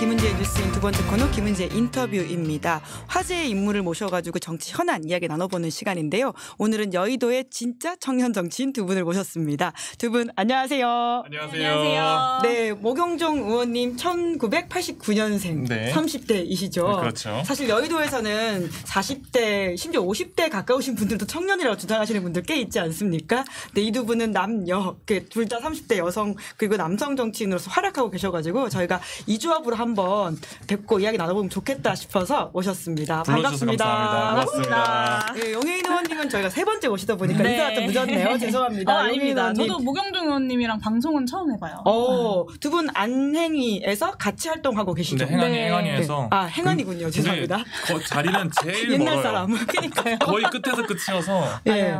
김은지의 뉴스인 두 번째 코너 김은지의 인터뷰입니다. 화제의 인물을 모셔가지고 정치 현안 이야기 나눠보는 시간인데요. 오늘은 여의도의 진짜 청년 정치인 두 분을 모셨습니다. 두 분 안녕하세요. 안녕하세요. 네, 모경종 의원님 1989년생 네. 30대이시죠. 그렇죠. 사실 여의도에서는 40대 심지어 50대 가까우신 분들도 청년이라고 주장하시는 분들 꽤 있지 않습니까? 근이두 분은 남녀 그 둘다 30대 여성 그리고 남성 정치인으로서 활약하고 계셔가지고 저희가 이 조합으로 한 한번 뵙고 이야기 나눠보면 좋겠다 싶어서 오셨습니다. 반갑습니다. 반갑습니다. 네, 용혜인 의원님은 저희가 세 번째 오시다 보니까 네. 인사가 좀 늦었네요. 죄송합니다. 어, 아닙니다. 저도 모경중 의원님이랑 방송은 처음 해봐요. 어, 두 분 안행위에서 같이 활동하고 계시죠? 네, 행안위, 네. 행안위에서. 네. 아, 행안이군요. 그, 죄송합니다. 자리는 제일 옛날 멀어요. 사람. 그러니까요. 거의 끝에서 끝이어서. 예. 네.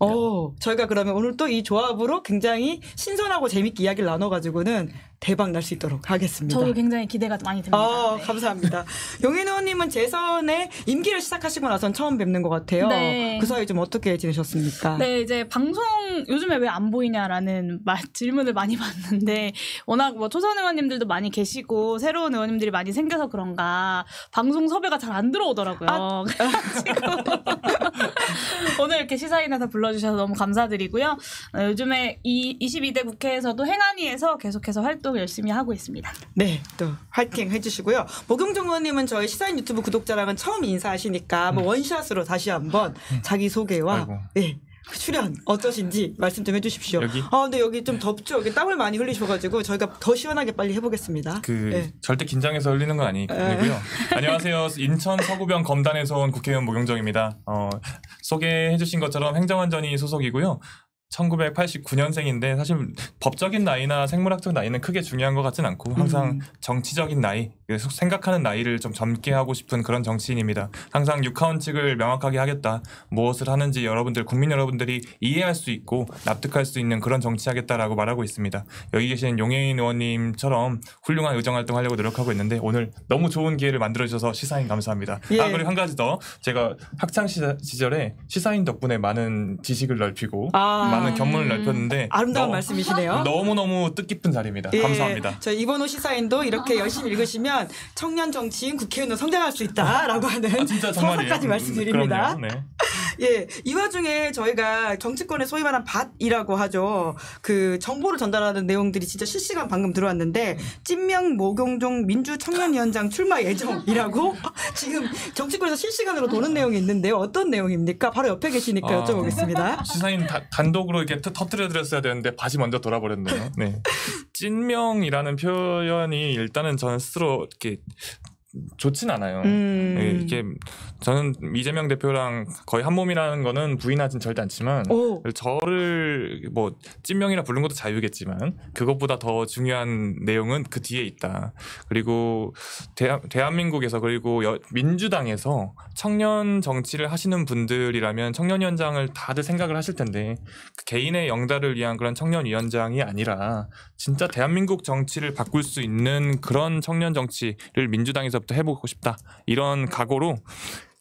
어, 저희가 그러면 오늘 또 이 조합으로 굉장히 신선하고 재밌게 이야기를 나눠가지고는 대박 날 수 있도록 하겠습니다. 저도 굉장히 기대가 많이 됩니다. 어, 네. 감사합니다. 용인 의원님은 재선에 임기를 시작하시고 나선 처음 뵙는 것 같아요. 네. 그 사이 좀 어떻게 지내셨습니까? 네, 이제 방송 요즘에 왜 안 보이냐라는 질문을 많이 받는데 워낙 뭐 초선 의원님들도 많이 계시고 새로운 의원님들이 많이 생겨서 그런가 방송 섭외가 잘 안 들어오더라고요. 아. 오늘 이렇게 시사인에서 불러주셔서 너무 감사드리고요. 어, 요즘에 이 22대 국회에서도 행안위에서 계속해서 활동 계속 열심히 하고 있습니다. 네, 또 화이팅 해주시고요. 모경정 의원님은 저희 시사인 유튜브 구독자랑은 처음 인사하시니까 뭐 원샷으로 다시 한번 음. 자기 소개와 네, 출연 어떠신지 말씀 좀 해주십시오. 여기? 아 근데 여기 좀 덥죠. 여기 땀을 많이 흘리셔가지고 저희가 더 시원하게 빨리 해보겠습니다. 그 네. 절대 긴장해서 흘리는 건 아니고요. 예. 안녕하세요. 인천 서구병 검단에서 온 국회의원 모경정입니다. 어, 소개해주신 것처럼 행정안전위 소속이고요. 1989년생인데 사실 법적인 나이나 생물학적 나이는 크게 중요한 것 같진 않고 항상 음. 정치적인 나이, 생각하는 나이를 좀 젊게 하고 싶은 그런 정치인입니다. 항상 육하원칙을 명확하게 하겠다. 무엇을 하는지 여러분들, 국민 여러분들이 이해할 수 있고 납득할 수 있는 그런 정치하겠다라고 말하고 있습니다. 여기 계신 용혜인 의원님처럼 훌륭한 의정활동 하려고 노력하고 있는데 오늘 너무 좋은 기회를 만들어주셔서 시사인 감사합니다. 예. 아, 그리고 한 가지 더 제가 학창 시절에 시사인 덕분에 많은 지식을 넓히고 아. 많은 아. 견문을 넓혔는데 아름다운 너, 말씀이시네요. 너무너무 뜻깊은 자리입니다. 예, 감사합니다. 저희 이번호 시사인도 이렇게 열심히 읽으시면 청년 정치인 국회의원으로 성장할 수 있다라고 아, 하는 아, 진사까지 음, 말씀드립니다. 음, 네. 예, 이 와중에 저희가 정치권에 소위 말한 밭이라고 하죠. 그 정보를 전달하는 내용들이 진짜 실시간 방금 들어왔는데 찐명 모경종 민주청년위원장 출마 예정이라고 지금 정치권에서 실시간으로 도는 내용이 있는데요. 어떤 내용입니까? 바로 옆에 계시니까 아. 여쭤보겠습니다. 시사인 단독 쪽으로 이렇게 터트려드렸어야 되는데 바지 먼저 돌아버렸네요. 네. 찐명이라는 표현이 일단은 저는 스스로 이렇게 좋진 않아요. 음. 네, 이게 저는 이재명 대표랑 거의 한 몸이라는 거는 부인하진 절대 않지만 오. 저를 뭐 찐명이라 부른 것도 자유겠지만 그것보다 더 중요한 내용은 그 뒤에 있다. 그리고 대한, 대한민국에서 그리고 여, 민주당에서 청년 정치를 하시는 분들이라면 청년 위원장을 다들 생각을 하실 텐데 그 개인의 영달을 위한 그런 청년 위원장이 아니라 진짜 대한민국 정치를 바꿀 수 있는 그런 청년 정치를 민주당에서 노력도 해보고 싶다 이런 각오로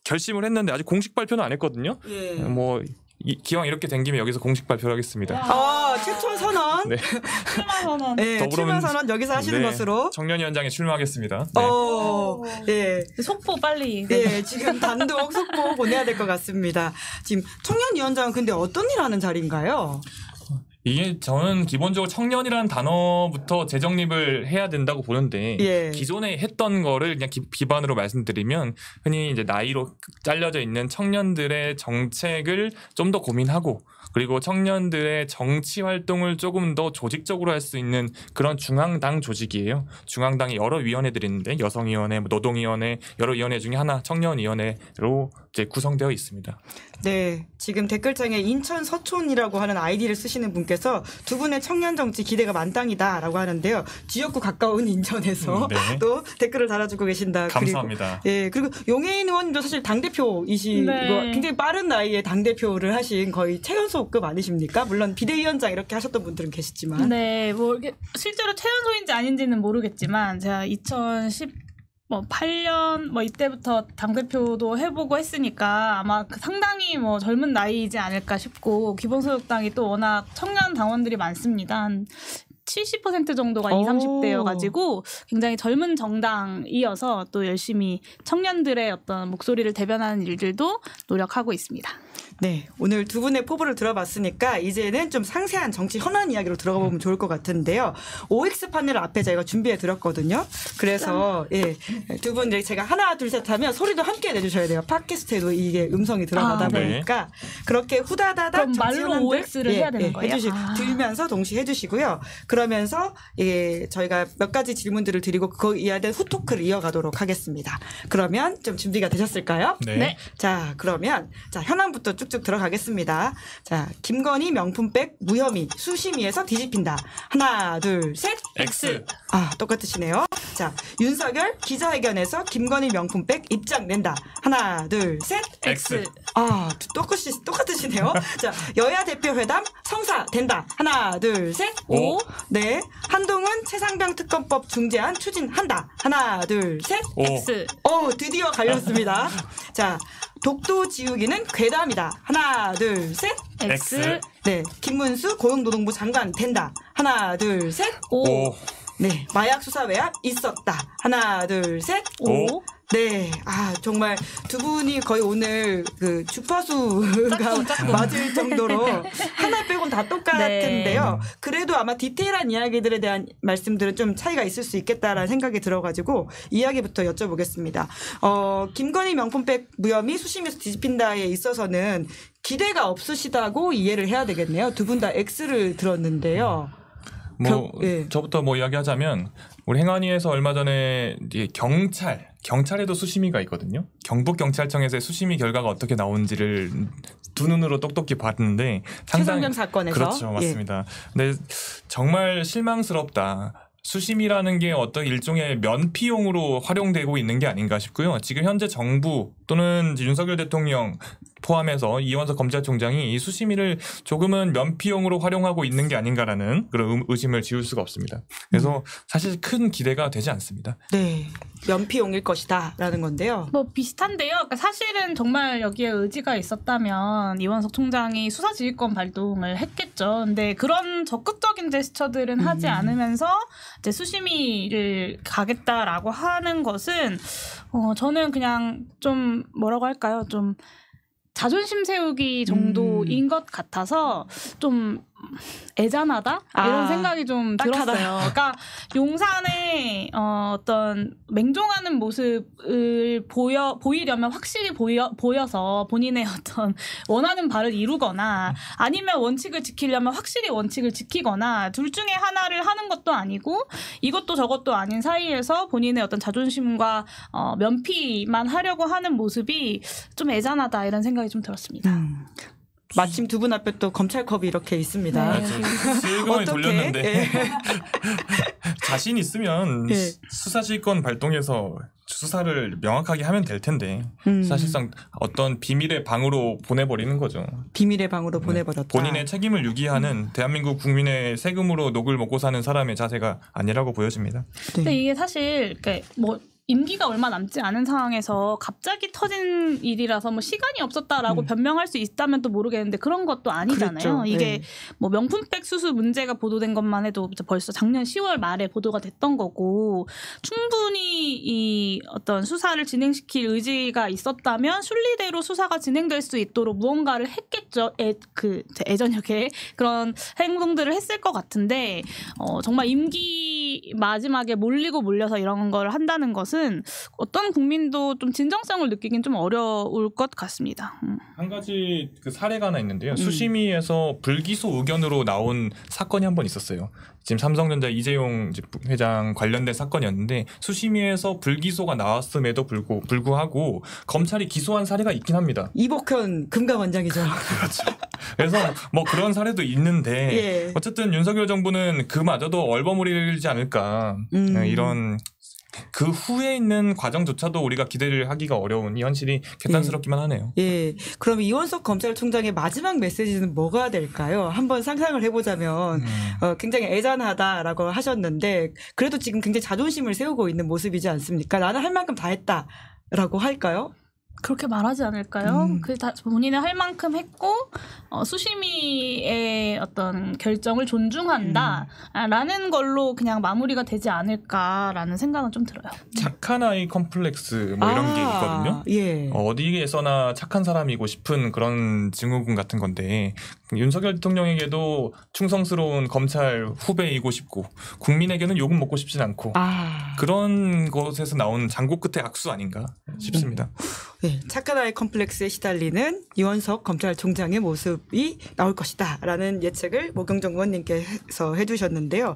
결심을 했는데 아직 공식 발표는 안 했거든요. 예. 뭐 이, 기왕 이렇게 된 김에 여기서 공식 발표를 하겠습니다. 아, 최초 선언. 네. 출마 선언. 네, 출마 선언 여기서 하시는 네, 것으로. 청년위원장에 출마하겠습니다. 어, 네. 어, 예. 속보 빨리. 예, 지금 단독 속보 보내야 될 것 같습니다. 지금 청년위원장은 근데 어떤 일 하는 자리인가요? 이게 저는 기본적으로 청년이라는 단어부터 재정립을 해야 된다고 보는데 예. 기존에 했던 거를 그냥 기, 반으로 말씀드리면 흔히 이제 나이로 잘려져 있는 청년들의 정책을 좀 더 고민하고 그리고 청년들의 정치 활동을 조금 더 조직적으로 할 수 있는 그런 중앙당 조직이에요. 중앙당이 여러 위원회들이 있는데 여성위원회, 노동위원회, 여러 위원회 중에 하나 청년위원회로 이제 구성되어 있습니다. 네. 지금 댓글창에 인천 서촌이라고 하는 아이디를 쓰시는 분께서 두 분의 청년 정치 기대가 만땅이다라고 하는데요. 지역구 가까운 인천에서 음, 네. 또 댓글을 달아주고 계신다. 감사합니다. 그리고, 예. 그리고 용해인 의원님도 사실 당대표이시고 네. 굉장히 빠른 나이에 당대표를 하신 거의 최연소급 아니십니까? 물론 비대위원장 이렇게 하셨던 분들은 계시지만. 네. 뭐 실제로 최연소인지 아닌지는 모르겠지만 제가 2010뭐 8년 뭐 이때부터 당대표도 해보고 했으니까 아마 그 상당히 뭐 젊은 나이이지 않을까 싶고 기본소득당이 또 워낙 청년 당원들이 많습니다. 한 70% 정도가 20, 30대여가지고 굉장히 젊은 정당이어서 또 열심히 청년들의 어떤 목소리를 대변하는 일들도 노력하고 있습니다. 네, 오늘 두 분의 포부를 들어봤으니까 이제는 좀 상세한 정치 현안 이야기로 들어가 보면 좋을 것 같은데요. OX 판넬 앞에 저희가 준비해 드렸거든요. 그래서 예, 두분 제가 하나 둘 셋 하면 소리도 함께 내주셔야 돼요. 팟캐스트에도 이게 음성이 들어가다 아, 네. 보니까 네. 그렇게 후다다다 말로 OX를 예, 해야 되는 예, 예, 거예요. 해주시, 아. 들면서 동시에 해주시고요. 그러면서 예, 저희가 몇 가지 질문들을 드리고 그 이하된 후토크를 이어가도록 하겠습니다. 그러면 좀 준비가 되셨을까요? 네. 네. 자, 그러면 자 현안부터 쭉 쭉쭉 들어가겠습니다. 자, 김건희 명품백 무혐의 수심위에서 뒤집힌다. 하나, 둘, 셋. X. 아, 똑같으시네요. 자, 윤석열 기자회견에서 김건희 명품백 입장 낸다. 하나, 둘, 셋. X. 아, 똑같이, 똑같으시네요. 자, 여야 대표 회담 성사 된다. 하나, 둘, 셋. 오. 네. 한동훈 최상병 특검법 중재안 추진한다. 하나, 둘, 셋. 오. X. 오, 어, 드디어 갈렸습니다. 자, 독도 지우기는 괴담이다. 하나, 둘, 셋. X. 네. 김문수 고용노동부 장관 된다. 하나, 둘, 셋. 오. 네. 마약 수사 외압 있었다. 하나, 둘, 셋. 오. 오. 네, 아 정말 두 분이 거의 오늘 그 주파수가 맞을 정도로 하나 빼곤 다 똑같은데요. 네. 그래도 아마 디테일한 이야기들에 대한 말씀들은 좀 차이가 있을 수 있겠다라는 생각이 들어가지고 이야기부터 여쭤보겠습니다. 어, 김건희 명품백 무혐의 수심에서 뒤집힌다에 있어서는 기대가 없으시다고 이해를 해야 되겠네요. 두 분 다 X를 들었는데요. 뭐 겨, 예. 저부터 뭐 이야기하자면 우리 행안위에서 얼마 전에 경찰 경찰에도 수심이가 있거든요. 경북 경찰청에서의 수심이 결과가 어떻게 나온지를 두 눈으로 똑똑히 봤는데 상당히 사건에서 그렇죠 예. 맞습니다. 예. 근데 정말 실망스럽다. 수심이라는 게 어떤 일종의 면피용으로 활용되고 있는 게 아닌가 싶고요. 지금 현재 정부 또는 윤석열 대통령 포함해서 이원석 검찰총장이 이 수심위를 조금은 면피용으로 활용하고 있는 게 아닌가라는 그런 의심을 지울 수가 없습니다. 그래서 음. 사실 큰 기대가 되지 않습니다. 네. 면피용일 것이다라는 건데요. 뭐 비슷한데요. 그러니까 사실은 정말 여기에 의지가 있었다면 이원석 총장이 수사지휘권 발동을 했겠죠. 근데 그런 적극적인 제스처들은 하지 음. 않으면서 이제 수심위를 가겠다라고 하는 것은 어, 저는 그냥 좀 뭐라고 할까요? 좀 자존심 세우기 정도인 음. 것 같아서 좀 애잔하다 아, 이런 생각이 좀 딱하다. 들었어요. 그러니까 용산의 어, 어떤 맹종하는 모습을 보여 보이려면 확실히 보여 보여서 본인의 어떤 원하는 바를 이루거나 아니면 원칙을 지키려면 확실히 원칙을 지키거나 둘 중에 하나를 하는 것도 아니고 이것도 저것도 아닌 사이에서 본인의 어떤 자존심과 어, 면피만 하려고 하는 모습이 좀 애잔하다 이런 생각이 좀 들었습니다. 음. 마침 두 분 앞에 또 검찰컵이 이렇게 있습니다. 네. 아, 금을 돌렸는데 네. 자신 있으면 네. 예. 수사실권 발동해서 수사를 명확하게 하면 될 텐데 음. 사실상 어떤 비밀의 방으로 보내버리는 거죠. 비밀의 방으로 음. 보내버렸다. 본인의 책임을 유기하는 음. 대한민국 국민의 세금으로 녹을 먹고 사는 사람의 자세가 아니라고 보여집니다. 네. 근데 이게 사실 그러니까 뭐 임기가 얼마 남지 않은 상황에서 갑자기 터진 일이라서 뭐 시간이 없었다라고 음. 변명할 수 있다면 또 모르겠는데 그런 것도 아니잖아요. 그렇죠. 이게 네. 뭐 명품백 수수 문제가 보도된 것만 해도 벌써 작년 10월 말에 보도가 됐던 거고 충분히 이 어떤 수사를 진행시킬 의지가 있었다면 순리대로 수사가 진행될 수 있도록 무언가를 했겠죠. 애, 그 예전역에 그런 행동들을 했을 것 같은데 어, 정말 임기 마지막에 몰리고 몰려서 이런 걸 한다는 것은 것은 어떤 국민도 좀 진정성을 느끼긴 좀 어려울 것 같습니다. 음. 한 가지 그 사례가 하나 있는데요. 음. 수심위에서 불기소 의견으로 나온 사건이 한번 있었어요. 지금 삼성전자 이재용 회장 관련된 사건이었는데 수심위에서 불기소가 나왔음에도 불구, 불구하고 검찰이 기소한 사례가 있긴 합니다. 이복현 금감원장이죠. 그렇죠. 그래서 뭐 그런 사례도 있는데 예. 어쨌든 윤석열 정부는 그마저도 얼버무리지 않을까 음. 네, 이런 그 후에 있는 과정조차도 우리가 기대를 하기가 어려운 현실이 개탄스럽기만 예. 하네요. 예. 그럼 이원석 검찰총장의 마지막 메시지는 뭐가 될까요? 한번 상상을 해보자면 음. 어, 굉장히 애잔하다라고 하셨는데 그래도 지금 굉장히 자존심을 세우고 있는 모습이지 않습니까? 나는 할 만큼 다 했다라고 할까요? 그렇게 말하지 않을까요? 음. 그다 본인의 할 만큼 했고 어, 수심이의 어떤 결정을 존중한다라는 음. 걸로 그냥 마무리가 되지 않을까라는 생각은 좀 들어요. 착한 아이 컴플렉스 뭐 이런 아, 게 있거든요. 예. 어, 디에서나 착한 사람이고 싶은 그런 증후군 같은 건데 윤석열 대통령에게도 충성스러운 검찰 후배이고 싶고 국민에게는 욕은 먹고 싶진 않고 아. 그런 것에서 나온 장고 끝의 악수 아닌가 싶습니다. 음. 네, 착한 아이 컴플렉스에 시달리는 이원석 검찰총장의 모습이 나올 것이다라는 예측을 모경정 의원님께서 해주셨는데요.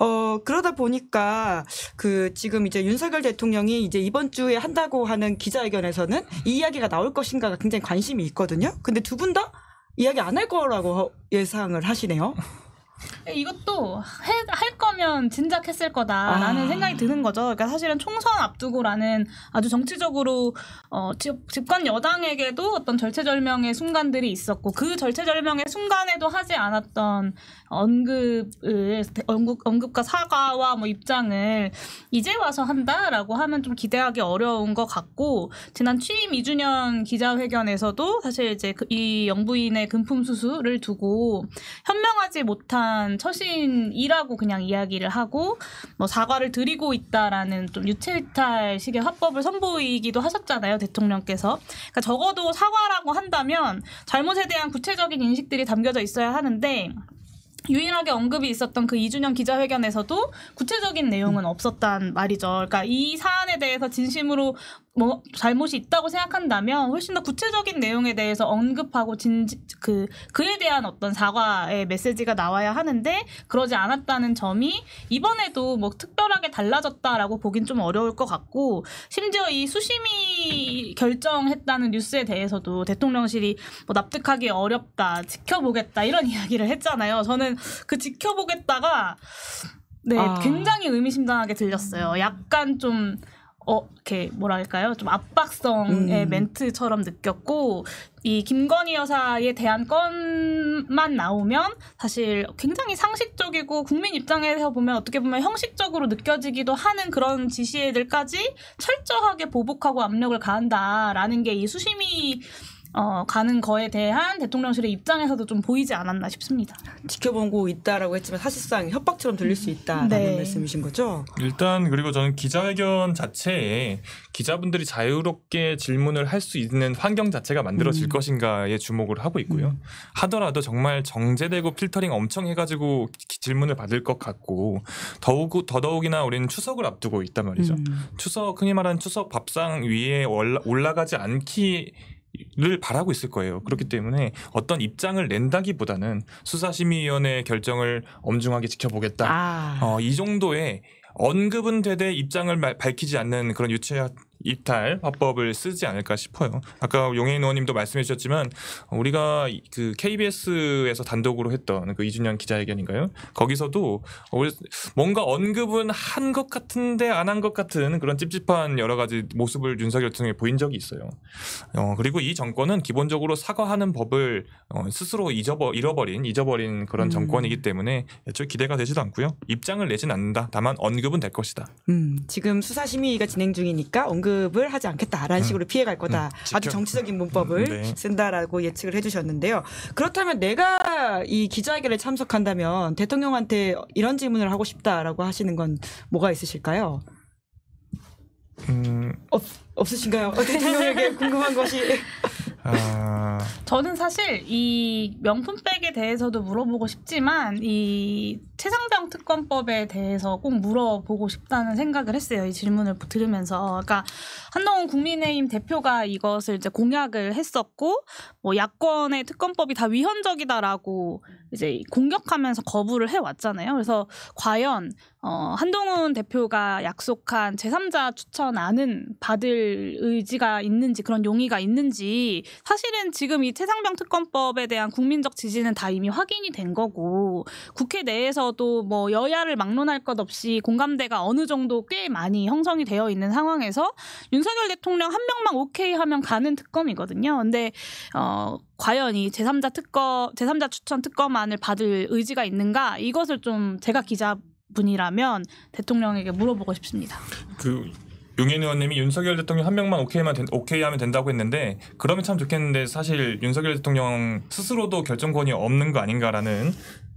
어 그러다 보니까 그 지금 이제 윤석열 대통령이 이제 이번 주에 한다고 하는 기자회견에서는 이 이야기가 나올 것인가가 굉장히 관심이 있거든요. 근데 두분다 이야기 안 할 거라고 예상을 하시네요. 이것도 해, 할 거면 진작 했을 거다라는 아. 생각이 드는 거죠. 그러니까 사실은 총선 앞두고라는 아주 정치적으로 어, 집, 권 여당에게도 어떤 절체절명의 순간들이 있었고 그 절체절명의 순간에도 하지 않았던 언급을 언급, 언급과 사과와 뭐 입장을 이제 와서 한다라고 하면 좀 기대하기 어려운 것 같고 지난 취임 2주년 기자회견에서도 사실 이제 그 이 영부인의 금품 수수를 두고 현명하지 못한 처신이라고 그냥 이야기를 하고 뭐 사과를 드리고 있다라는 좀 유체이탈식의 화법을 선보이기도 하셨잖아요 대통령께서 그러니까 적어도 사과라고 한다면 잘못에 대한 구체적인 인식들이 담겨져 있어야 하는데 유일하게 언급이 있었던 그 2주년 기자회견에서도 구체적인 내용은 없었단 말이죠. 그러니까 이 사안에 대해서 진심으로 뭐 잘못이 있다고 생각한다면 훨씬 더 구체적인 내용에 대해서 언급하고 진그 그에 대한 어떤 사과의 메시지가 나와야 하는데 그러지 않았다는 점이 이번에도 뭐 특별하게 달라졌다라고 보긴 좀 어려울 것 같고 심지어 이 수심이 결정했다는 뉴스에 대해서도 대통령실이 뭐 납득하기 어렵다 지켜보겠다 이런 이야기를 했잖아요. 저는 그 지켜보겠다가 네 아. 굉장히 의미심장하게 들렸어요. 약간 좀 어, 이렇게 뭐랄까요? 좀 압박성의 음. 멘트처럼 느꼈고 이 김건희 여사에 대한 건만 나오면 사실 굉장히 상식적이고 국민 입장에서 보면 어떻게 보면 형식적으로 느껴지기도 하는 그런 지시들까지 철저하게 보복하고 압력을 가한다라는 게 이 수심이 어, 가는 거에 대한 대통령실의 입장에서도 좀 보이지 않았나 싶습니다. 지켜보고 있다라고 했지만 사실상 협박처럼 들릴 수 있다라는 네. 말씀이신 거죠? 일단 그리고 저는 기자회견 자체에 기자분들이 자유롭게 질문을 할 수 있는 환경 자체가 만들어질 음. 것인가에 주목을 하고 있고요. 음. 하더라도 정말 정제되고 필터링 엄청 해가지고 질문을 받을 것 같고 더욱 더더욱이나 우리는 추석을 앞두고 있단 말이죠. 음. 추석 흔히 말하는 추석 밥상 위에 올라가지 않기 를 바라고 있을 거예요. 그렇기 음. 때문에 어떤 입장을 낸다기보다는 수사심의위원회 결정을 엄중하게 지켜보겠다. 아. 어, 이 정도의 언급은 되되 입장을 밝히지 않는 그런 유체 이탈 화법을 쓰지 않을까 싶어요. 아까 용해인 의원님도 말씀해 주셨지만 우리가 그 KBS에서 단독으로 했던 그이준영 기자회견인가요? 거기서도 어, 뭔가 언급은 한 것 같은데 안 한 것 같은 그런 찝찝한 여러 가지 모습을 윤석열 대통령이 보인 적이 있어요. 어, 그리고 이 정권은 기본적으로 사과하는 법을 어, 스스로 잊어버 잃어버린 잊어버린 그런 음. 정권이기 때문에 애초에 기대가 되지도 않고요. 입장을 내진 않는다. 다만 언급은 될 것이다. 음, 지금 수사심의위가 진행 중이니까 언급 공급을 하지 않겠다라는 음. 식으로 피해갈 음. 거다. 음. 아주 정치적인 문법을 음. 네. 쓴다라고 예측을 해주셨는데요. 그렇다면 내가 이 기자회견에 참석한다면 대통령한테 이런 질문을 하고 싶다라고 하시는 건 뭐가 있으실까요? 음. 없, 없으신가요? 대통령에게 궁금한 것이. 아. 저는 사실 이 명품백에 대해서도 물어보고 싶지만 이 최상병 특검법에 대해서 꼭 물어보고 싶다는 생각을 했어요. 이 질문을 들으면서. 그러니까 한동훈 국민의힘 대표가 이것을 이제 공약을 했었고 뭐 야권의 특검법이 다 위헌적이다라고 이제 공격하면서 거부를 해 왔잖아요. 그래서 과연 어, 한동훈 대표가 약속한 제3자 추천안은 받을 의지가 있는지 그런 용의가 있는지 사실은 지금 이 최상병 특검법에 대한 국민적 지지는 다 이미 확인이 된 거고 국회 내에서도 뭐 여야를 막론할 것 없이 공감대가 어느 정도 꽤 많이 형성이 되어 있는 상황에서 윤석열 대통령 한 명만 오케이 하면 가는 특검이거든요. 근데 어 과연 이 제3자 특검 제3자 추천 특검안을 받을 의지가 있는가 이것을 좀 제가 기자 분이라면 대통령에게 물어보고 싶습니다. 그 용인 의원님이 윤석열 대통령 한 명만 오케이만 된, 오케이 하면 된다고 했는데 그러면 참 좋겠는데 사실 윤석열 대통령 스스로도 결정권이 없는 거 아닌가라는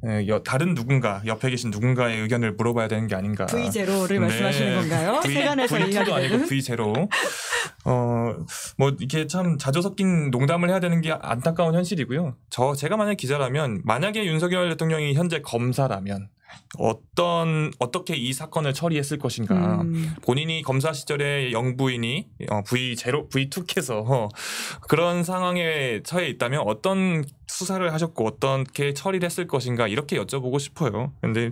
에, 예, 다른 누군가 옆에 계신 누군가의 의견을 물어봐야 되는 게 아닌가. V 제로를 네. 말씀하시는 건가요? 세간에서 V2도 아니고 V 제로. 어뭐 이게 참 자주 섞인 농담을 해야 되는 게 안타까운 현실이고요. 저 제가 만약 기자라면 만약에 윤석열 대통령이 현재 검사라면 어떤 어떻게 이 사건을 처리했을 것인가. 음. 본인이 검사 시절에 영부인이 어, V 제로 V2께서 그런 상황에 처해 있다면 어떤 수사를 하셨고 어떻게 처리를 했을 것인가 이렇게 여쭤보고 싶어요. 근데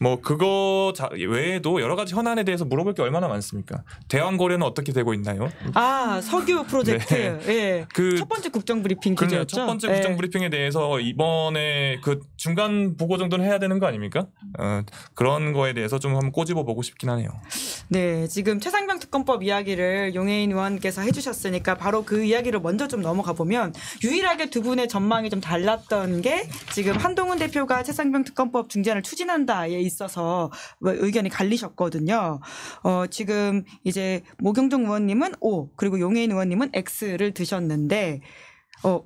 뭐 그거 외에도 여러 가지 현안에 대해서 물어볼 게 얼마나 많습니까? 대왕 거래는 어떻게 되고 있나요? 아 석유 프로젝트. 네. 예. 그 첫 번째 국정 브리핑 기자죠첫 번째 국정 예. 브리핑에 대해서 이번에 그 중간 보고 정도는 해야 되는 거 아닙니까? 어, 그런 거에 대해서 좀 한번 꼬집어 보고 싶긴 하네요. 네, 지금 최상병 특검법 이야기를 용해인 의원께서 해주셨으니까 바로 그 이야기를 먼저 좀 넘어가 보면 유일하게 두 분의 전망이 좀좀 달랐던 게 지금 한동훈 대표가 최상병 특검법 중재안을 추진한다에 있어서 뭐 의견이 갈리셨거든요. 어, 지금 이제 모경종 의원님은 O 그리고 용해인 의원님은 X를 드셨는데 어,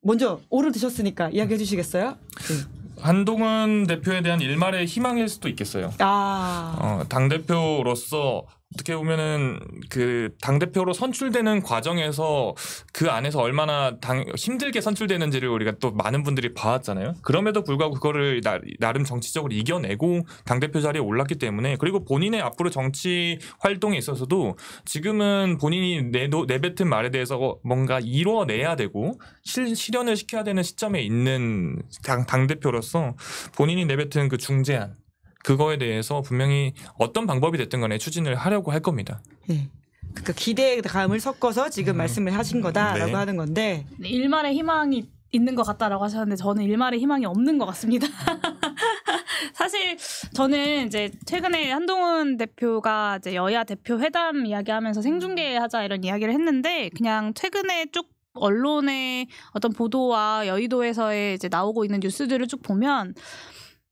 먼저 O를 드셨으니까 이야기해 주시겠어요? 네. 한동훈 대표에 대한 일말의 희망일 수도 있겠어요. 아. 어, 당 대표로서 어떻게 보면은 그 당대표로 선출되는 과정에서 그 안에서 얼마나 당, 힘들게 선출되는지를 우리가 또 많은 분들이 봐왔잖아요. 그럼에도 불구하고 그거를 나, 나름 정치적으로 이겨내고 당대표 자리에 올랐기 때문에 그리고 본인의 앞으로 정치 활동에 있어서도 지금은 본인이 내도, 내뱉은 말에 대해서 뭔가 이루어내야 되고 실, 실현을 시켜야 되는 시점에 있는 당, 당대표로서 본인이 내뱉은 그 중재안 그거에 대해서 분명히 어떤 방법이 됐든 간에 추진을 하려고 할 겁니다. 네. 그러니까 기대감을 섞어서 지금 음. 말씀을 하신 거다라고 네. 하는 건데 네, 일말의 희망이 있는 것 같다라고 하셨는데 저는 일말의 희망이 없는 것 같습니다. 사실 저는 이제 최근에 한동훈 대표가 이제 여야 대표 회담 이야기하면서 생중계하자 이런 이야기를 했는데 그냥 최근에 쭉 언론의 어떤 보도와 여의도에서의 이제 나오고 있는 뉴스들을 쭉 보면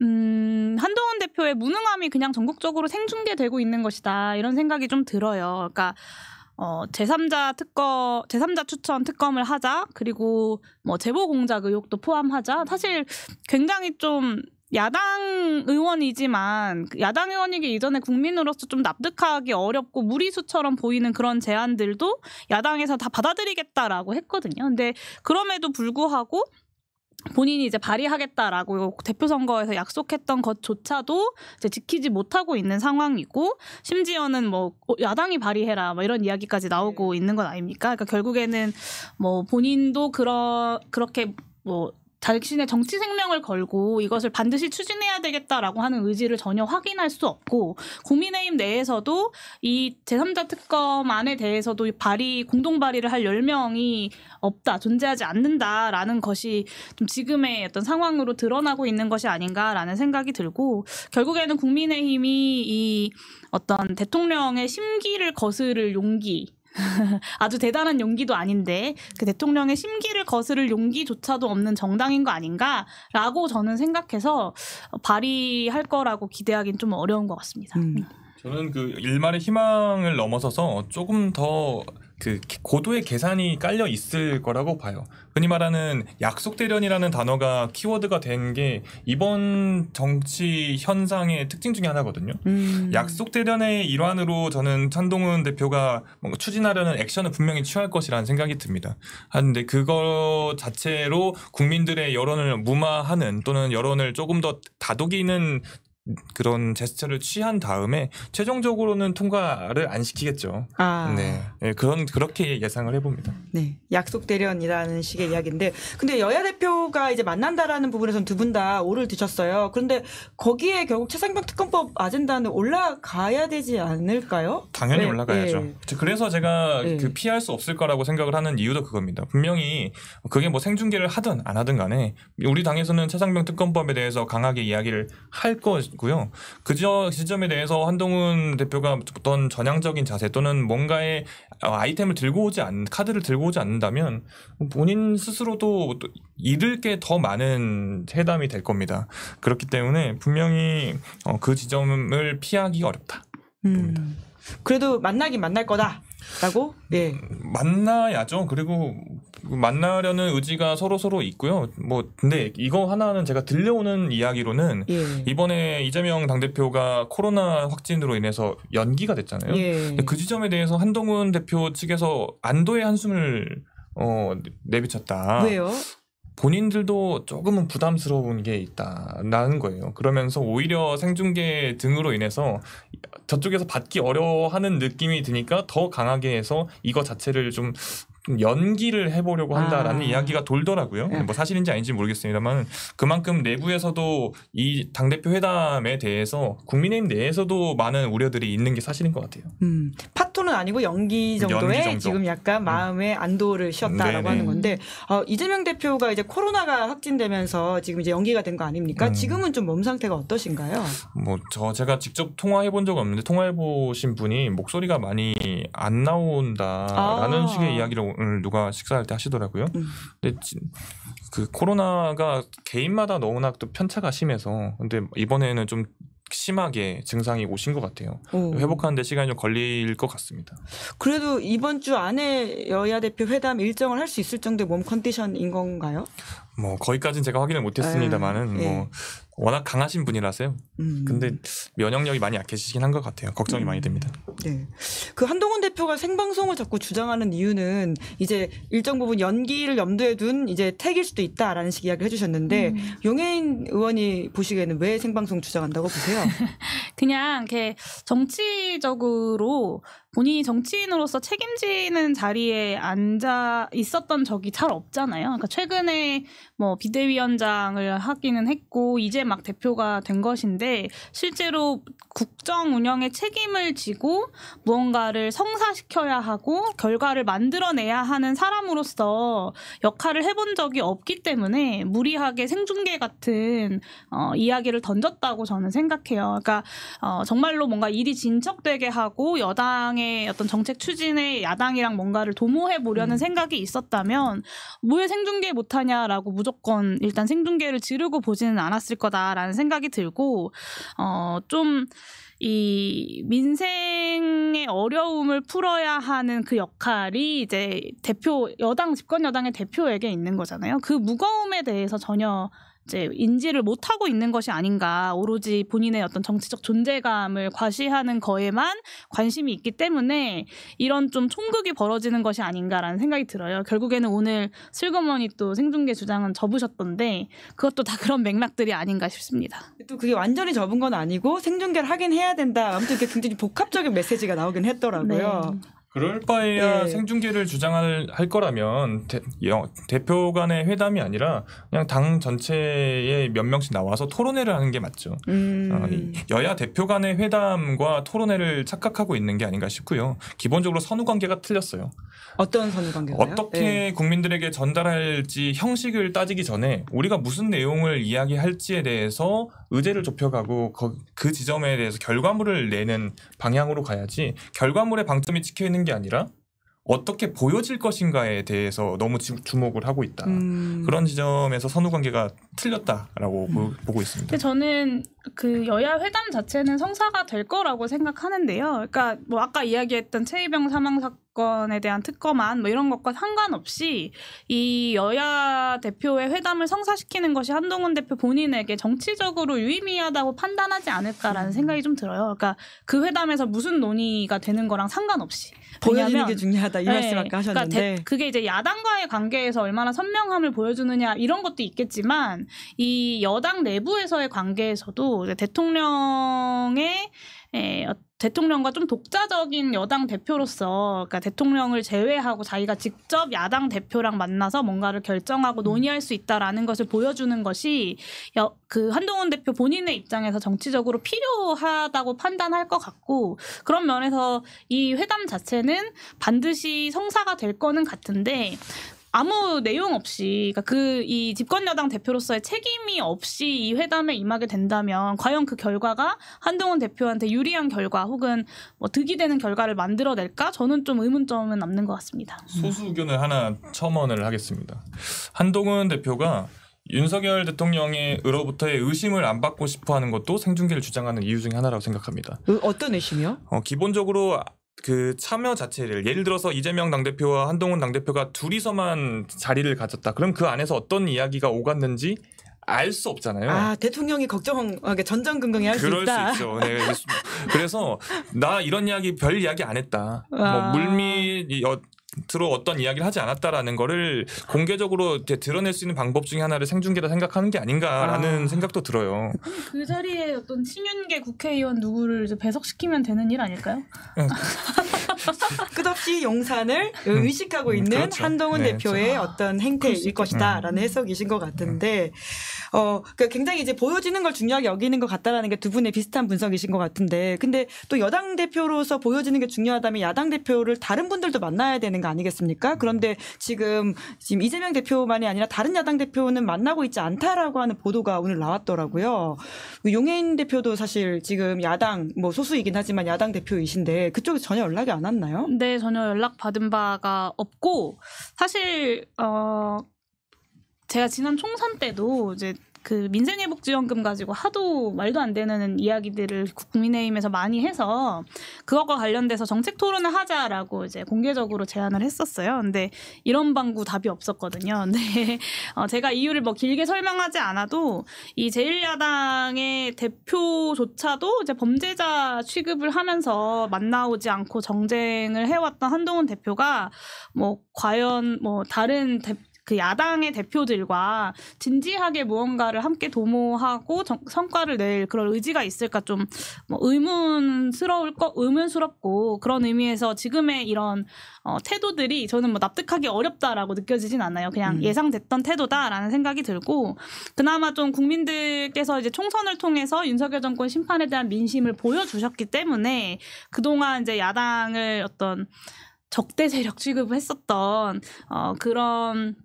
음, 한동훈 대표의 무능함이 그냥 전국적으로 생중계되고 있는 것이다. 이런 생각이 좀 들어요. 그러니까 어, 제3자 특검, 제3자 추천 특검을 하자. 그리고 뭐 제보 공작 의혹도 포함하자. 사실 굉장히 좀 야당 의원이지만 그 야당 의원이기 이전에 국민으로서 좀 납득하기 어렵고 무리수처럼 보이는 그런 제안들도 야당에서 다 받아들이겠다라고 했거든요. 근데 그럼에도 불구하고 본인이 이제 발의하겠다라고 대표 선거에서 약속했던 것조차도 이제 지키지 못하고 있는 상황이고 심지어는 뭐 어, 야당이 발의해라 뭐 이런 이야기까지 나오고 네. 있는 건 아닙니까? 그러니까 결국에는 뭐 본인도 그러 그렇게 뭐 자신의 정치 생명을 걸고 이것을 반드시 추진해야 되겠다라고 하는 의지를 전혀 확인할 수 없고 국민의힘 내에서도 이 제3자 특검안에 대해서도 발의 공동 발의를 할 10명이 없다 존재하지 않는다라는 것이 좀 지금의 어떤 상황으로 드러나고 있는 것이 아닌가라는 생각이 들고 결국에는 국민의힘이 이 어떤 대통령의 심기를 거스를 용기 아주 대단한 용기도 아닌데 그 대통령의 심기를 거스를 용기조차도 없는 정당인 거 아닌가라고 저는 생각해서 발의할 거라고 기대하기는 좀 어려운 것 같습니다. 음. 네. 저는 그 일말의 희망을 넘어서서 조금 더그 고도의 계산이 깔려 있을 거라고 봐요. 흔히 말하는 약속 대련이라는 단어가 키워드가 된 게 이번 정치 현상의 특징 중에 하나거든요. 음. 약속 대련의 일환으로 저는 찬동훈 대표가 뭔가 추진하려는 액션을 분명히 취할 것이라는 생각이 듭니다. 그런데 그거 자체로 국민들의 여론을 무마하는 또는 여론을 조금 더 다독이는 그런 제스처를 취한 다음에 최종적으로는 통과를 안 시키겠죠. 아. 네. 네. 그런 그렇게 예상을 해봅니다. 네, 약속 대련이라는 식의 이야기인데, 근데 여야 대표가 이제 만난다라는 부분에서는두 분 다 오를 드셨어요. 그런데 거기에 결국 최상병 특검법 아젠다는 올라가야 되지 않을까요? 당연히 네. 올라가야죠. 네. 그래서 제가 예. 그 피할 수 없을 거라고 생각을 하는 이유도 그겁니다. 분명히 그게 뭐 생중계를 하든 안 하든 간에 우리 당에서는 최상병 특검법에 대해서 강하게 이야기를 할 거. 있고요. 그 지점에 대해서 한동훈 대표가 어떤 전향적인 자세 또는 뭔가의 어, 아이템을 들고 오지 않는 카드를 들고 오지 않는다면 본인 스스로도 잃을 게 더 많은 회담이 될 겁니다. 그렇기 때문에 분명히 어, 그 지점을 피하기 어렵다. 음. 봅니다. 그래도 만나긴 만날 거다. 라고 예 만나야죠 그리고 만나려는 의지가 서로 서로 있고요 뭐 근데 이거 하나는 제가 들려오는 이야기로는 예. 이번에 이재명 당 대표가 코로나 확진으로 인해서 연기가 됐잖아요 예. 그 지점에 대해서 한동훈 대표 측에서 안도의 한숨을 어 내비쳤다 왜요 본인들도 조금은 부담스러운 게 있다라는 거예요. 그러면서 오히려 생중계 등으로 인해서 저쪽에서 받기 어려워하는 느낌이 드니까 더 강하게 해서 이거 자체를 좀좀 연기를 해보려고 한다라는 아. 이야기가 돌더라고요. 네. 뭐 사실인지 아닌지 모르겠습니다만 그만큼 내부에서도 이 당대표 회담에 대해서 국민의힘 내에서도 많은 우려들이 있는 게 사실인 것 같아요. 음, 파토는 아니고 연기 정도의 연기 정도. 지금 약간 음. 마음의 안도를 쉬었다라고 네네. 하는 건데 어, 이재명 대표가 이제 코로나가 확진되면서 지금 이제 연기가 된 거 아닙니까? 음. 지금은 좀 몸 상태가 어떠신가요? 뭐 저 제가 직접 통화해 본 적은 없는데 통화해 보신 분이 목소리가 많이 안 나온다라는 아. 식의 이야기를 말씀을 어, 누가 식사할 때 하시더라고요. 음. 근데 그 코로나가 개인마다 너무나 또 편차가 심해서 근데 이번에는 좀 심하게 증상이 오신 것 같아요. 오. 회복하는데 시간이 좀 걸릴 것 같습니다. 그래도 이번 주 안에 여야 대표 회담 일정을 할 수 있을 정도의 몸 컨디션인 건가요? 뭐 거기까지는 제가 확인을 못했습니다만은 네. 뭐 예. 워낙 강하신 분이라서요. 음. 근데 면역력이 많이 약해지긴 한 것 같아요. 걱정이 음. 많이 됩니다. 네. 그 한동훈 대표가 생방송을 자꾸 주장하는 이유는 이제 일정 부분 연기를 염두에 둔 이제 택일 수도 있다라는 식 이야기를 해주셨는데 음. 용해인 의원이 보시기에는 왜 생방송 주장한다고 보세요? 그냥 이렇게 정치적으로 본인이 정치인으로서 책임지는 자리에 앉아 있었던 적이 잘 없잖아요. 그러니까 최근에 뭐 비대위원장을 하기는 했고 이제 막 대표가 된 것인데 실제로 국정 운영에 책임을 지고 무언가를 성사시켜야 하고 결과를 만들어내야 하는 사람으로서 역할을 해본 적이 없기 때문에 무리하게 생중계 같은 어, 이야기를 던졌다고 저는 생각해요. 그러니까 어, 정말로 뭔가 일이 진척되게 하고 여당의 야당의 어떤 정책 추진에 야당이랑 뭔가를 도모해 보려는 음. 생각이 있었다면 왜 생중계 못하냐라고 무조건 일단 생중계를 지르고 보지는 않았을 거다라는 생각이 들고 어좀 이 민생의 어려움을 풀어야 하는 그 역할이 이제 대표 여당 집권 여당의 대표에게 있는 거잖아요. 그 무거움에 대해서 전혀 이제 인지를 못하고 있는 것이 아닌가 오로지 본인의 어떤 정치적 존재감을 과시하는 거에만 관심이 있기 때문에 이런 좀 총극이 벌어지는 것이 아닌가라는 생각이 들어요. 결국에는 오늘 슬그머니 또 생중계 주장은 접으셨던데 그것도 다 그런 맥락들이 아닌가 싶습니다. 또 그게 완전히 접은 건 아니고 생중계를 하긴 해야 된다. 아무튼 이게 렇 굉장히 복합적인 메시지가 나오긴 했더라고요. 네. 그럴 바에야 예. 생중계를 주장할 할 거라면 대, 영, 대표 간의 회담이 아니라 그냥 당 전체에 몇 명씩 나와서 토론회를 하는 게 맞죠. 음. 어, 여야 대표 간의 회담과 토론회를 착각하고 있는 게 아닌가 싶고요. 기본적으로 선후 관계가 틀렸어요. 어떤 선후 관계요? 어떻게 네. 국민들에게 전달할지 형식을 따지기 전에 우리가 무슨 내용을 이야기할지에 대해서 의제를 좁혀가고 그, 그 지점에 대해서 결과물을 내는 방향으로 가야지 결과물의 방점이 찍혀 있는 하는 게 아니라 어떻게 보여질 것인가에 대해서 너무 주목을 하고 있다. 음. 그런 지점에서 선후 관계가 틀렸다라고 음. 보고 있습니다. 저는 그 여야 회담 자체는 성사가 될 거라고 생각하는데요. 그러니까 뭐 아까 이야기했던 최희병 사망 사 권에 대한 특검안 뭐 이런 것과 상관없이 이 여야 대표의 회담을 성사시키는 것이 한동훈 대표 본인에게 정치적으로 유의미하다고 판단하지 않을까라는 음. 생각이 좀 들어요. 그러니까 그 회담에서 무슨 논의가 되는 거랑 상관없이 보여주는 게 중요하다 이 네, 말씀 아까 그러니까 하셨는데 그러니까 대, 그게 이제 야당과의 관계에서 얼마나 선명함을 보여주느냐 이런 것도 있겠지만 이 여당 내부에서의 관계에서도 대통령의 에, 대통령과 좀 독자적인 여당 대표로서 그러니까 대통령을 제외하고 자기가 직접 야당 대표랑 만나서 뭔가를 결정하고 음. 논의할 수 있다라는 것을 보여주는 것이 여, 그 한동훈 대표 본인의 입장에서 정치적으로 필요하다고 판단할 것 같고 그런 면에서 이 회담 자체는 반드시 성사가 될 거는 같은데 아무 내용 없이 그이 그러니까 그 집권 여당 대표로서의 책임이 없이 이 회담에 임하게 된다면 과연 그 결과가 한동훈 대표한테 유리한 결과 혹은 뭐 득이 되는 결과를 만들어낼까 저는 좀 의문점은 남는 것 같습니다. 네. 소수 의견을 하나 첨언을 하겠습니다. 한동훈 대표가 윤석열 대통령의으로부터의 의심을 안 받고 싶어 하는 것도 생중계를 주장하는 이유 중에 하나라고 생각합니다. 으, 어떤 의심이요? 어, 기본적으로 그 참여 자체를 예를 들어서 이재명 당대표와 한동훈 당대표가 둘이서만 자리를 가졌다. 그럼 그 안에서 어떤 이야기가 오갔는지 알 수 없잖아요. 아 대통령이 걱정하게 전전긍긍해 할수 있다. 그럴 수 있죠. 네. 그래서 나 이런 이야기 별 이야기 안 했다. 뭐 아. 물밑 들어 어떤 이야기를 하지 않았다라는 거를 공개적으로 드러낼 수 있는 방법 중에 하나를 생중계다 생각하는 게 아닌가라는 아. 생각도 들어요. 그 자리에 어떤 친윤계 국회의원 누구를 배석시키면 되는 일 아닐까요? 끝없이 용산을 음. 의식하고 음, 있는 그렇죠. 한동훈 네, 대표의 저... 그렇죠. 어떤 행태일 것이다라는 음. 해석이신 것 같은데 음. 어 그러니까 굉장히 이제 보여지는 걸 중요하게 여기는 것 같다라는 게 두 분의 비슷한 분석이신 것 같은데 근데 또 여당 대표로서 보여지는 게 중요하다면 야당 대표를 다른 분들도 만나야 되는 거 아니겠습니까? 그런데 지금 지금 이재명 대표만이 아니라 다른 야당 대표는 만나고 있지 않다라고 하는 보도가 오늘 나왔더라고요. 그 용해인 대표도 사실 지금 야당 뭐 소수이긴 하지만 야당 대표이신데 그쪽에 전혀 연락이 안 왔나요? 네, 전혀 연락 받은 바가 없고 사실 어 제가 지난 총선 때도 이제 그 민생회복지원금 가지고 하도 말도 안 되는 이야기들을 국민의힘에서 많이 해서 그것과 관련돼서 정책 토론을 하자라고 이제 공개적으로 제안을 했었어요. 근데 이런 방구 답이 없었거든요. 근데 어 제가 이유를 뭐 길게 설명하지 않아도 이 제1야당의 대표조차도 이제 범죄자 취급을 하면서 만나오지 않고 정쟁을 해왔던 한동훈 대표가 뭐 과연 뭐 다른 대, 그 야당의 대표들과 진지하게 무언가를 함께 도모하고 정, 성과를 낼 그런 의지가 있을까 좀뭐 의문스러울 거 의문스럽고 그런 의미에서 지금의 이런 어, 태도들이 저는 뭐 납득하기 어렵다라고 느껴지진 않아요. 그냥 음. 예상됐던 태도다라는 생각이 들고 그나마 좀 국민들께서 이제 총선을 통해서 윤석열 정권 심판에 대한 민심을 보여주셨기 때문에 그동안 이제 야당을 어떤 적대 세력 취급했었던 을 어, 그런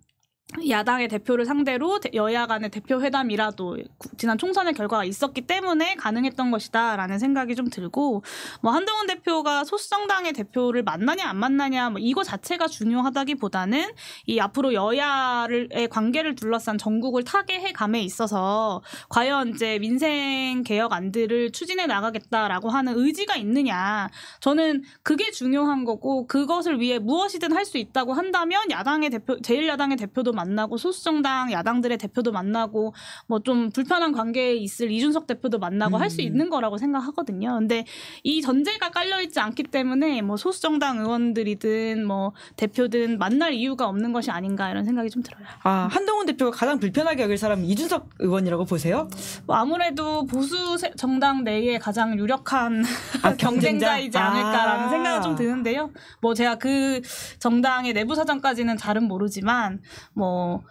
야당의 대표를 상대로 여야 간의 대표 회담이라도 지난 총선의 결과가 있었기 때문에 가능했던 것이다라는 생각이 좀 들고 뭐 한동훈 대표가 소수정당의 대표를 만나냐 안 만나냐 뭐 이거 자체가 중요하다기보다는 이 앞으로 여야의 관계를 둘러싼 전국을 타개해 감에 있어서 과연 이제 민생 개혁 안들을 추진해 나가겠다라고 하는 의지가 있느냐 저는 그게 중요한 거고 그것을 위해 무엇이든 할 수 있다고 한다면 야당의 대표 제일 야당의 대표도 만나고 소수정당 야당들의 대표도 만나고 뭐 좀 불편한 관계에 있을 이준석 대표도 만나고 음. 할수 있는 거라고 생각하거든요. 근데 이 전제가 깔려 있지 않기 때문에 뭐 소수정당 의원들이든 뭐 대표든 만날 이유가 없는 것이 아닌가 이런 생각이 좀 들어요. 아 한동훈 대표가 가장 불편하게 여길 사람 이준석 의원이라고 보세요? 뭐 아무래도 보수 정당 내에 가장 유력한 아, 경쟁자이지 않을까라는 아. 생각이 좀 드는데요. 뭐 제가 그 정당의 내부 사정까지는 잘은 모르지만 뭐뭐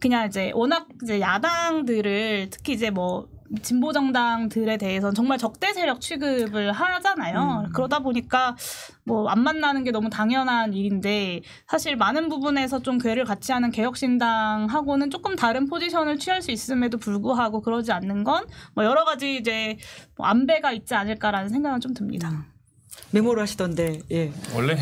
그냥 이제 워낙 이제 야당들을 특히 이제 뭐 진보 정당들에 대해서는 정말 적대 세력 취급을 하잖아요. 음. 그러다 보니까 뭐 안 만나는 게 너무 당연한 일인데 사실 많은 부분에서 좀 괴를 같이 하는 개혁신당하고는 조금 다른 포지션을 취할 수 있음에도 불구하고 그러지 않는 건뭐 여러 가지 이제 뭐 안배가 있지 않을까라는 생각은 좀 듭니다. 음. 메모를 하시던데 예. 원래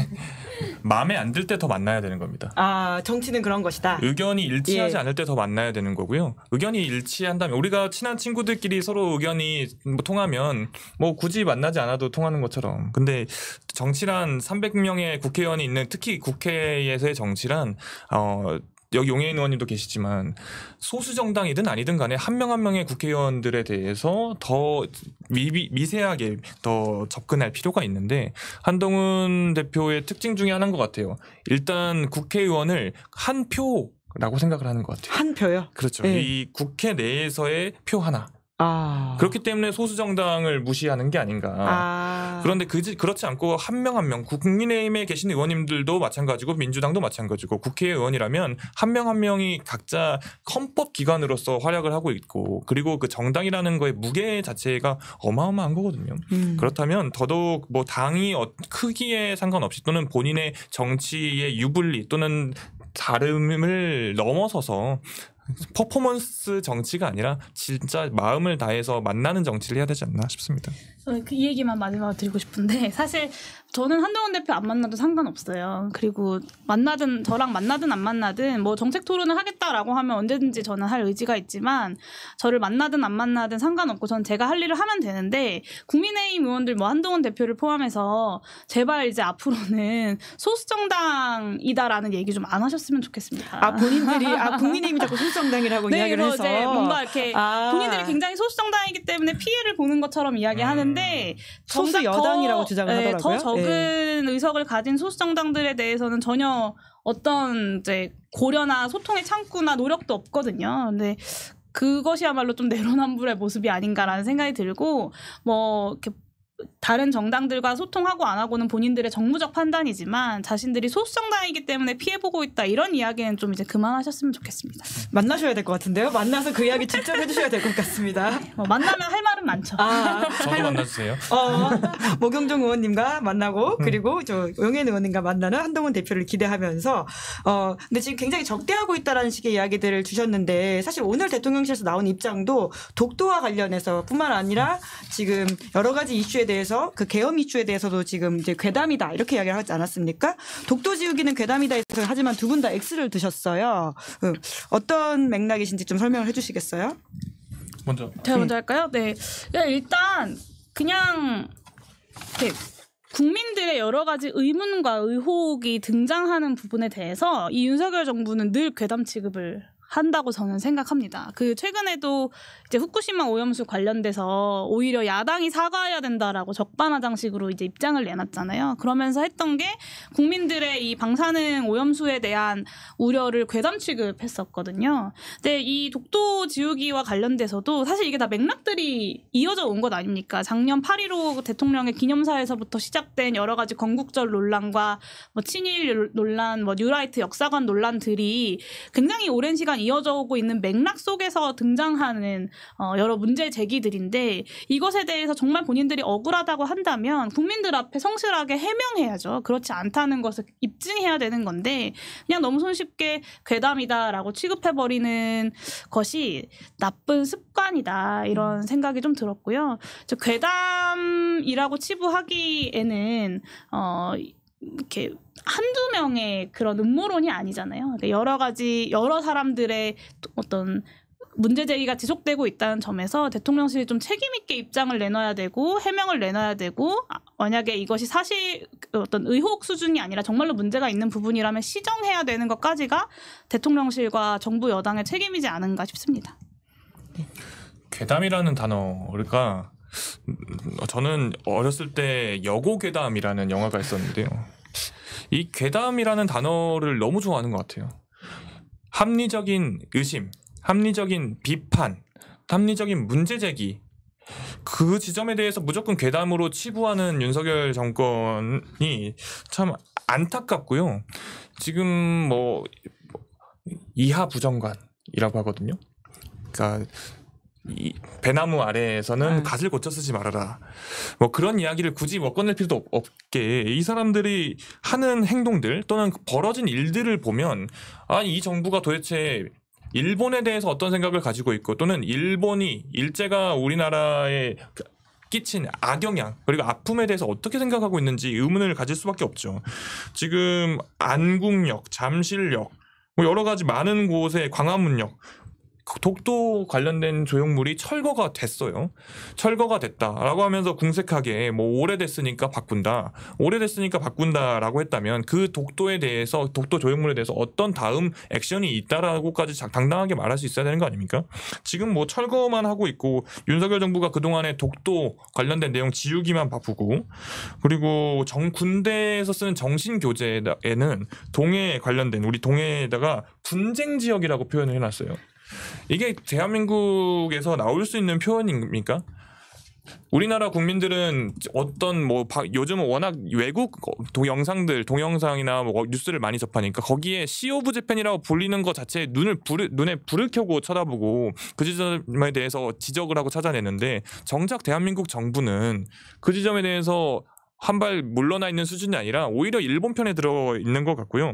마음에 안 들 때 더 만나야 되는 겁니다. 아 정치는 그런 것이다. 의견이 일치하지 예. 않을 때 더 만나야 되는 거고요. 의견이 일치한다면 우리가 친한 친구들끼리 서로 의견이 뭐 통하면 뭐 굳이 만나지 않아도 통하는 것처럼. 근데 정치란 300명의 국회의원이 있는 특히 국회에서의 정치란 어. 여기 용해인 의원님도 계시지만 소수 정당이든 아니든 간에 한 명 한 명의 국회의원들에 대해서 더 미, 미세하게 더 접근할 필요가 있는데 한동훈 대표의 특징 중에 하나인 것 같아요. 일단 국회의원을 한표 라고 생각을 하는 것 같아요. 한 표요? 그렇죠. 네. 이 국회 내에서의 표 하나. 아. 그렇기 때문에 소수 정당을 무시하는 게 아닌가. 아. 그런데 그, 그렇지 않고 한 명 한 명 국민의힘에 계신 의원님들도 마찬가지고 민주당도 마찬가지고 국회의원이라면 한 명한 한 명이 각자 헌법 기관으로서 활약을 하고 있고 그리고 그 정당이라는 거의 무게 자체가 어마어마한 거거든요. 음. 그렇다면 더더욱 뭐 당이 어, 크기에 상관없이 또는 본인의 정치의 유불리 또는 다름을 넘어서서 퍼포먼스 정치가 아니라 진짜 마음을 다해서 만나는 정치를 해야 되지 않나 싶습니다. 그 얘기만 마지막으로 드리고 싶은데 사실 저는 한동훈 대표 안 만나도 상관없어요. 그리고 만나든 저랑 만나든 안 만나든 뭐 정책 토론을 하겠다라고 하면 언제든지 저는 할 의지가 있지만 저를 만나든 안 만나든 상관없고 전 제가 할 일을 하면 되는데 국민의힘 의원들 뭐 한동훈 대표를 포함해서 제발 이제 앞으로는 소수정당이다라는 얘기 좀 안 하셨으면 좋겠습니다. 아 본인들이 아 국민의힘이 자꾸 소수 소수정당이라고 네, 이야기를 뭐 해서 이 뭔가 이렇게 아. 본인들이 굉장히 소수정당이기 때문에 피해를 보는 것처럼 이야기하는데 음. 소수 여당이라고 더, 주장을 네, 하더라고요. 더 적은 예. 의석을 가진 소수정당들에 대해서는 전혀 어떤 이제 고려나 소통의 창구나 노력도 없거든요. 근데 그것이야말로 좀 내로남불의 모습이 아닌가라는 생각이 들고 뭐 이렇게 다른 정당들과 소통하고 안 하고는 본인들의 정무적 판단이지만 자신들이 소수 정당이기 때문에 피해 보고 있다 이런 이야기는 좀 이제 그만하셨으면 좋겠습니다. 만나셔야 될 것 같은데요. 만나서 그 이야기 직접 해주셔야 될 것 같습니다. 뭐 만나면 할 말은 많죠. 아, 저도 만나주세요. 어, 모경종 의원님과 만나고 음. 그리고 저 용현 의원님과 만나는 한동훈 대표를 기대하면서 어 근데 지금 굉장히 적대하고 있다라는 식의 이야기들을 주셨는데 사실 오늘 대통령실에서 나온 입장도 독도와 관련해서뿐만 아니라 지금 여러 가지 이슈에 대해서 그개엄 이슈에 대해서도 지금 이제 괴담이다 이렇게 이야기를 하지 않았습니까? 독도 지우기는 괴담이다 해서 하지만 두 분 다 X를 드셨어요. 그 어떤 맥락이신지 좀 설명을 해주시겠어요? 먼저 제가 먼저 할까요? 네. 예, 일단 그냥 네. 국민들의 여러 가지 의문과 의혹이 등장하는 부분에 대해서 이 윤석열 정부는 늘 괴담 취급을 한다고 저는 생각합니다. 그 최근에도 이제 후쿠시마 오염수 관련돼서 오히려 야당이 사과해야 된다라고 적반하장식으로 이제 입장을 내놨잖아요. 그러면서 했던 게 국민들의 이 방사능 오염수에 대한 우려를 괴담 취급했었거든요. 근데 이 독도 지우기와 관련돼서도 사실 이게 다 맥락들이 이어져 온 것 아닙니까? 작년 8.15 대통령의 기념사에서부터 시작된 여러 가지 건국절 논란과 뭐 친일 논란, 뭐 뉴라이트 역사관 논란들이 굉장히 오랜 시간 오랫 이어져 오고 있는 맥락 속에서 등장하는 어, 여러 문제 제기들인데 이것에 대해서 정말 본인들이 억울하다고 한다면 국민들 앞에 성실하게 해명해야죠. 그렇지 않다는 것을 입증해야 되는 건데 그냥 너무 손쉽게 괴담이다라고 취급해버리는 것이 나쁜 습관이다 이런 음. 생각이 좀 들었고요. 괴담이라고 치부하기에는 어, 이렇게 한두 명의 그런 음모론이 아니잖아요. 그러니까 여러 가지 여러 사람들의 어떤 문제 제기가 지속되고 있다는 점에서 대통령실이 좀 책임 있게 입장을 내놔야 되고 해명을 내놔야 되고 아, 만약에 이것이 사실 어떤 의혹 수준이 아니라 정말로 문제가 있는 부분이라면 시정해야 되는 것까지가 대통령실과 정부 여당의 책임이지 않은가 싶습니다. 괴담이라는 단어가 저는 어렸을 때 여고 괴담이라는 영화가 있었는데요. 이 괴담이라는 단어를 너무 좋아하는 것 같아요. 합리적인 의심, 합리적인 비판, 합리적인 문제 제기 그 지점에 대해서 무조건 괴담으로 치부하는 윤석열 정권이 참 안타깝고요. 지금 뭐, 뭐 이하 부정관이라고 하거든요. 그러니까 이 배나무 아래에서는 네. 갓을 고쳐 쓰지 말아라. 뭐 그런 이야기를 굳이 뭐 꺼낼 필요도 없, 없게 이 사람들이 하는 행동들 또는 벌어진 일들을 보면 아 이 정부가 도대체 일본에 대해서 어떤 생각을 가지고 있고 또는 일본이 일제가 우리나라에 끼친 악영향 그리고 아픔에 대해서 어떻게 생각하고 있는지 의문을 가질 수밖에 없죠. 지금 안국역, 잠실역, 뭐 여러 가지 많은 곳에 광화문역 그 독도 관련된 조형물이 철거가 됐어요. 철거가 됐다라고 하면서 궁색하게 뭐 오래됐으니까 바꾼다, 오래됐으니까 바꾼다라고 했다면 그 독도에 대해서 독도 조형물에 대해서 어떤 다음 액션이 있다라고까지 당당하게 말할 수 있어야 되는 거 아닙니까? 지금 뭐 철거만 하고 있고 윤석열 정부가 그 동안에 독도 관련된 내용 지우기만 바쁘고 그리고 정 군대에서 쓰는 정신 교재에는 동해 관련된 우리 동해에다가 분쟁 지역이라고 표현을 해놨어요. 이게 대한민국에서 나올 수 있는 표현입니까? 우리나라 국민들은 어떤 뭐 요즘은 워낙 외국 동영상들 동영상이나 뭐 뉴스를 많이 접하니까 거기에 시 오브 재팬이라고 불리는 것 자체에 눈을 불을 눈에 불을 켜고 쳐다보고 그 지점에 대해서 지적을 하고 찾아내는데 정작 대한민국 정부는 그 지점에 대해서 한발 물러나 있는 수준이 아니라 오히려 일본 편에 들어 있는 것 같고요.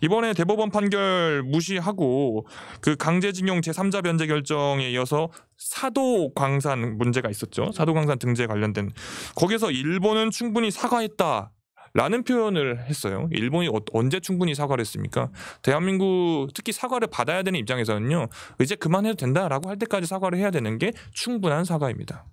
이번에 대법원 판결 무시하고 그 강제징용 제3자 변제 결정에 이어서 사도광산 문제가 있었죠. 사도광산 등재 관련된 거기서 일본은 충분히 사과했다. 라는 표현을 했어요. 일본이 어, 언제 충분히 사과를 했습니까? 대한민국 특히 사과를 받아야 되는 입장에서는요. 이제 그만해도 된다라고 할 때까지 사과를 해야 되는 게 충분한 사과입니다.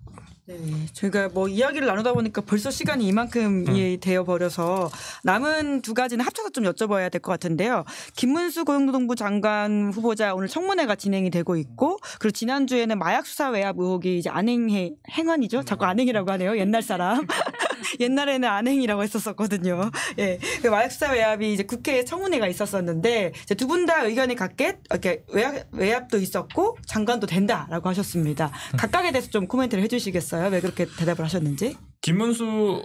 네, 저희가 뭐 이야기를 나누다 보니까 벌써 시간이 이만큼이 음. 예, 되어 버려서 남은 두 가지는 합쳐서 좀 여쭤봐야 될 것 같은데요. 김문수 고용노동부 장관 후보자 오늘 청문회가 진행이 되고 있고 그리고 지난 주에는 마약 수사 외압 의혹이 이제 안행해 행안이죠 자꾸 음. 안행이라고 하네요. 옛날 사람. 옛날에는 안행이라고 했었었거든요. 예. 그 마약수사 외압이 이제 국회 청문회가 있었었는데 두 분 다 의견이 같게 이렇게 외압, 외압도 있었고 장관도 된다라고 하셨습니다. 음. 각각에 대해서 좀 코멘트를 해주시겠어요? 왜 그렇게 대답을 하셨는지? 김문수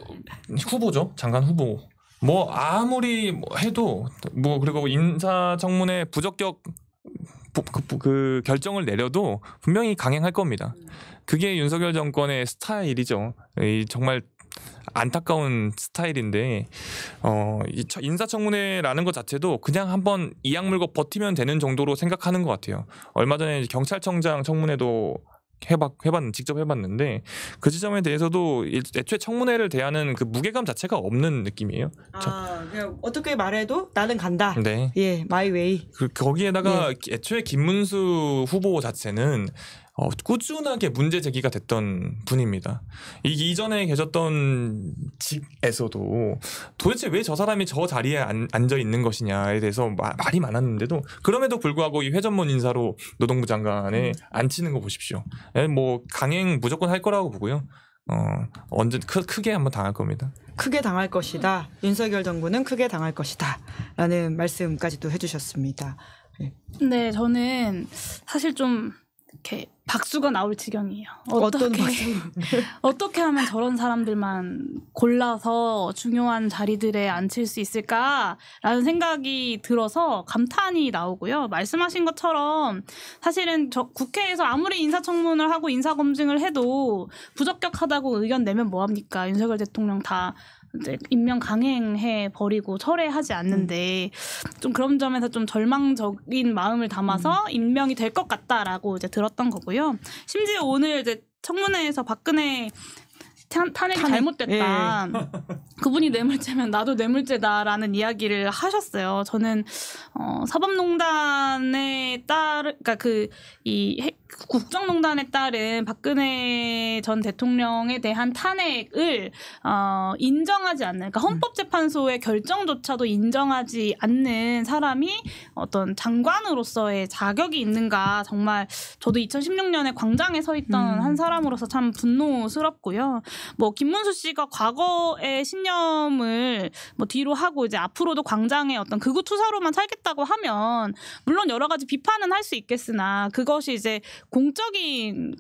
후보죠. 장관 후보. 뭐 아무리 뭐 해도 뭐 그리고 인사청문회 부적격 그, 그, 결정을 내려도 분명히 강행할 겁니다. 그게 윤석열 정권의 스타일이죠. 이 정말 안타까운 스타일인데 어, 인사청문회라는 것 자체도 그냥 한번 이악 물고 버티면 되는 정도로 생각하는 것 같아요. 얼마 전에 경찰청장 청문회도 해봤 해봤 직접 해봤는데 그 지점에 대해서도 애초에 청문회를 대하는 그 무게감 자체가 없는 느낌이에요. 아 그냥 어떻게 말해도 나는 간다. 네. 예, 마이 웨이. 그 거기에다가 예. 애초에 김문수 후보 자체는 어, 꾸준하게 문제 제기가 됐던 분입니다. 이 이전에 계셨던 직에서도 도대체 왜 저 사람이 저 자리에 앉아 있는 것이냐에 대해서 마, 말이 많았는데도 그럼에도 불구하고 이 회전문 인사로 노동부 장관에 음. 앉히는 거 보십시오. 예, 뭐 강행 무조건 할 거라고 보고요. 어, 언제 크, 크게 한번 당할 겁니다. 크게 당할 것이다. 윤석열 정부는 크게 당할 것이다. 라는 말씀까지도 해주셨습니다. 네, 네 저는 사실 좀 이렇게 박수가 나올 지경이에요. 어떻게 어떻게 하면 저런 사람들만 골라서 중요한 자리들에 앉힐 수 있을까라는 생각이 들어서 감탄이 나오고요. 말씀하신 것처럼 사실은 저 국회에서 아무리 인사청문을 하고 인사검증을 해도 부적격하다고 의견 내면 뭐합니까? 윤석열 대통령 다 이제 인명 강행해 버리고 철회하지 않는데 음. 좀 그런 점에서 좀 절망적인 마음을 담아서 음. 임명이 될 것 같다라고 이제 들었던 거고요. 심지어 오늘 이제 청문회에서 박근혜 탄, 탄핵이 탄핵. 잘못됐다. 예. 그분이 뇌물죄면 네 나도 뇌물죄다라는 네 이야기를 하셨어요. 저는 어, 사법농단에 따르, 그러니까 그이 국정농단에 따른 박근혜 전 대통령에 대한 탄핵을 어, 인정하지 않는 그러니까 헌법재판소의 결정조차도 인정하지 않는 사람이 어떤 장관으로서의 자격이 있는가 정말 저도 2016년에 광장에 서 있던 음. 한 사람으로서 참 분노스럽고요. 뭐 김문수 씨가 과거의 신념을 뭐 뒤로 하고 이제 앞으로도 광장에 어떤 극우 투사로만 살겠다고 하면 물론 여러 가지 비판은 할 수 있겠으나 그것이 이제 공적인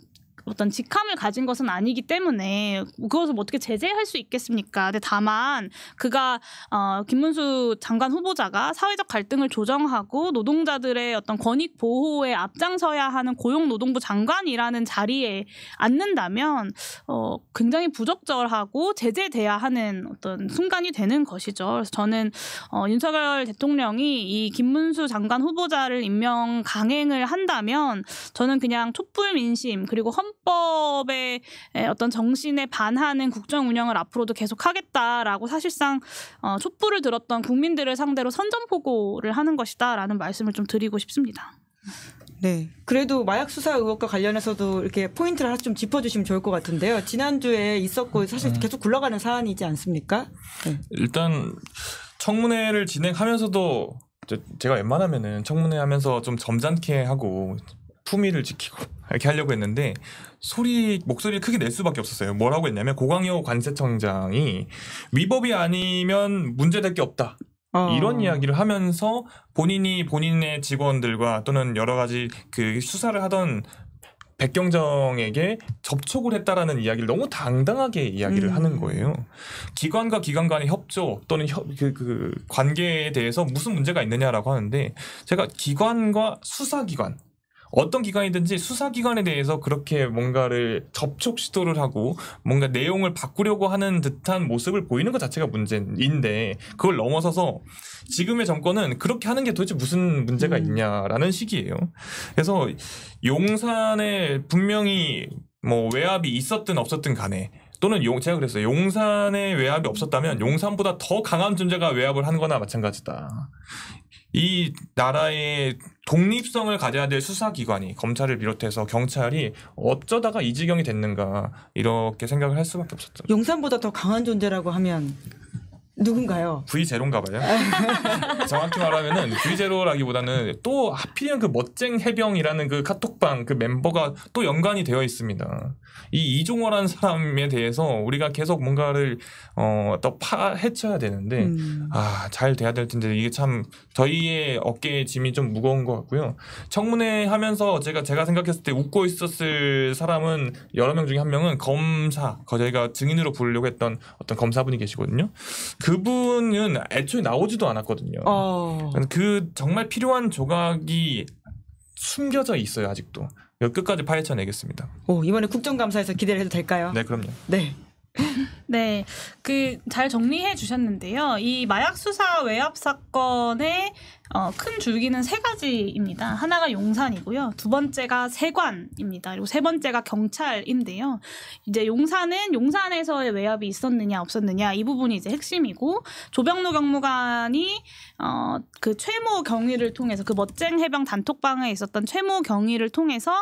어떤 직함을 가진 것은 아니기 때문에 그것을 뭐 어떻게 제재할 수 있겠습니까? 근데 다만 그가 어, 김문수 장관 후보자가 사회적 갈등을 조정하고 노동자들의 어떤 권익 보호에 앞장서야 하는 고용노동부 장관이라는 자리에 앉는다면 어, 굉장히 부적절하고 제재돼야 하는 어떤 순간이 되는 것이죠. 그래서 저는 어, 윤석열 대통령이 이 김문수 장관 후보자를 임명 강행을 한다면 저는 그냥 촛불 민심 그리고 헌 헌법의 어떤 정신에 반하는 국정 운영을 앞으로도 계속하겠다라고 사실상 어, 촛불을 들었던 국민들을 상대로 선전포고를 하는 것이다라는 말씀을 좀 드리고 싶습니다. 네. 그래도 마약 수사 의혹과 관련해서도 이렇게 포인트를 하나 좀 짚어주시면 좋을 것 같은데요. 지난주에 있었고 사실 네. 계속 굴러가는 사안이지 않습니까? 네. 일단 청문회를 진행하면서도 제가 웬만하면은 청문회 하면서 좀 점잖게 하고 품위를 지키고 이렇게 하려고 했는데 소리 목소리를 크게 낼 수밖에 없었어요. 뭐라고 했냐면 고광효 관세청장이 위법이 아니면 문제될 게 없다. 어. 이런 이야기를 하면서 본인이 본인의 직원들과 또는 여러 가지 그 수사를 하던 백경정에게 접촉을 했다라는 이야기를 너무 당당하게 이야기를 음. 하는 거예요. 기관과 기관 간의 협조 또는 협, 그, 그 관계에 대해서 무슨 문제가 있느냐라고 하는데 제가 기관과 수사기관 어떤 기관이든지 수사기관에 대해서 그렇게 뭔가를 접촉 시도를 하고 뭔가 내용을 바꾸려고 하는 듯한 모습을 보이는 것 자체가 문제인데 그걸 넘어서서 지금의 정권은 그렇게 하는 게 도대체 무슨 문제가 음. 있냐라는 식이에요. 그래서 용산에 분명히 뭐 외압이 있었든 없었든 간에 또는 용, 제가 그랬어요. 용산에 외압이 없었다면 용산보다 더 강한 존재가 외압을 한 거나 마찬가지다. 이 나라의 독립성을 가져야 될 수사기관이 검찰을 비롯해서 경찰이 어쩌다가 이 지경이 됐는가 이렇게 생각을 할 수밖에 없었죠. 용산보다 더 강한 존재라고 하면 누군가요? V 제인가 봐요. 정확히 말하면 V 제라기보다는또 하필이면 그 멋쟁 해병이라는 그 카톡방 그 멤버가 또 연관이 되어 있습니다. 이 이종호라는 사람에 대해서 우리가 계속 뭔가를 어또 파헤쳐야 되는데 음. 아잘 돼야 될 텐데 이게 참 저희의 어깨에 짐이 좀 무거운 것 같고요. 청문회 하면서 제가 제가 생각했을 때 웃고 있었을 사람은 여러 명 중에 한 명은 검사 저희가 증인으로 부르려고 했던 어떤 검사분이 계시거든요. 그분은 애초에 나오지도 않았거든요. 어. 그 정말 필요한 조각이 숨겨져 있어요 아직도. 끝까지 파헤쳐내겠습니다. 오 이번에 국정감사에서 기대를 해도 될까요? 네 그럼요. 네. 네, 그 잘 정리해 주셨는데요. 이 마약 수사 외압 사건의 어, 큰 줄기는 세 가지입니다. 하나가 용산이고요. 두 번째가 세관입니다. 그리고 세 번째가 경찰인데요. 이제 용산은 용산에서의 외압이 있었느냐 없었느냐 이 부분이 이제 핵심이고 조병로 경무관이 어, 그 최모 경위를 통해서 그 멋쟁 해병 단톡방에 있었던 최모 경위를 통해서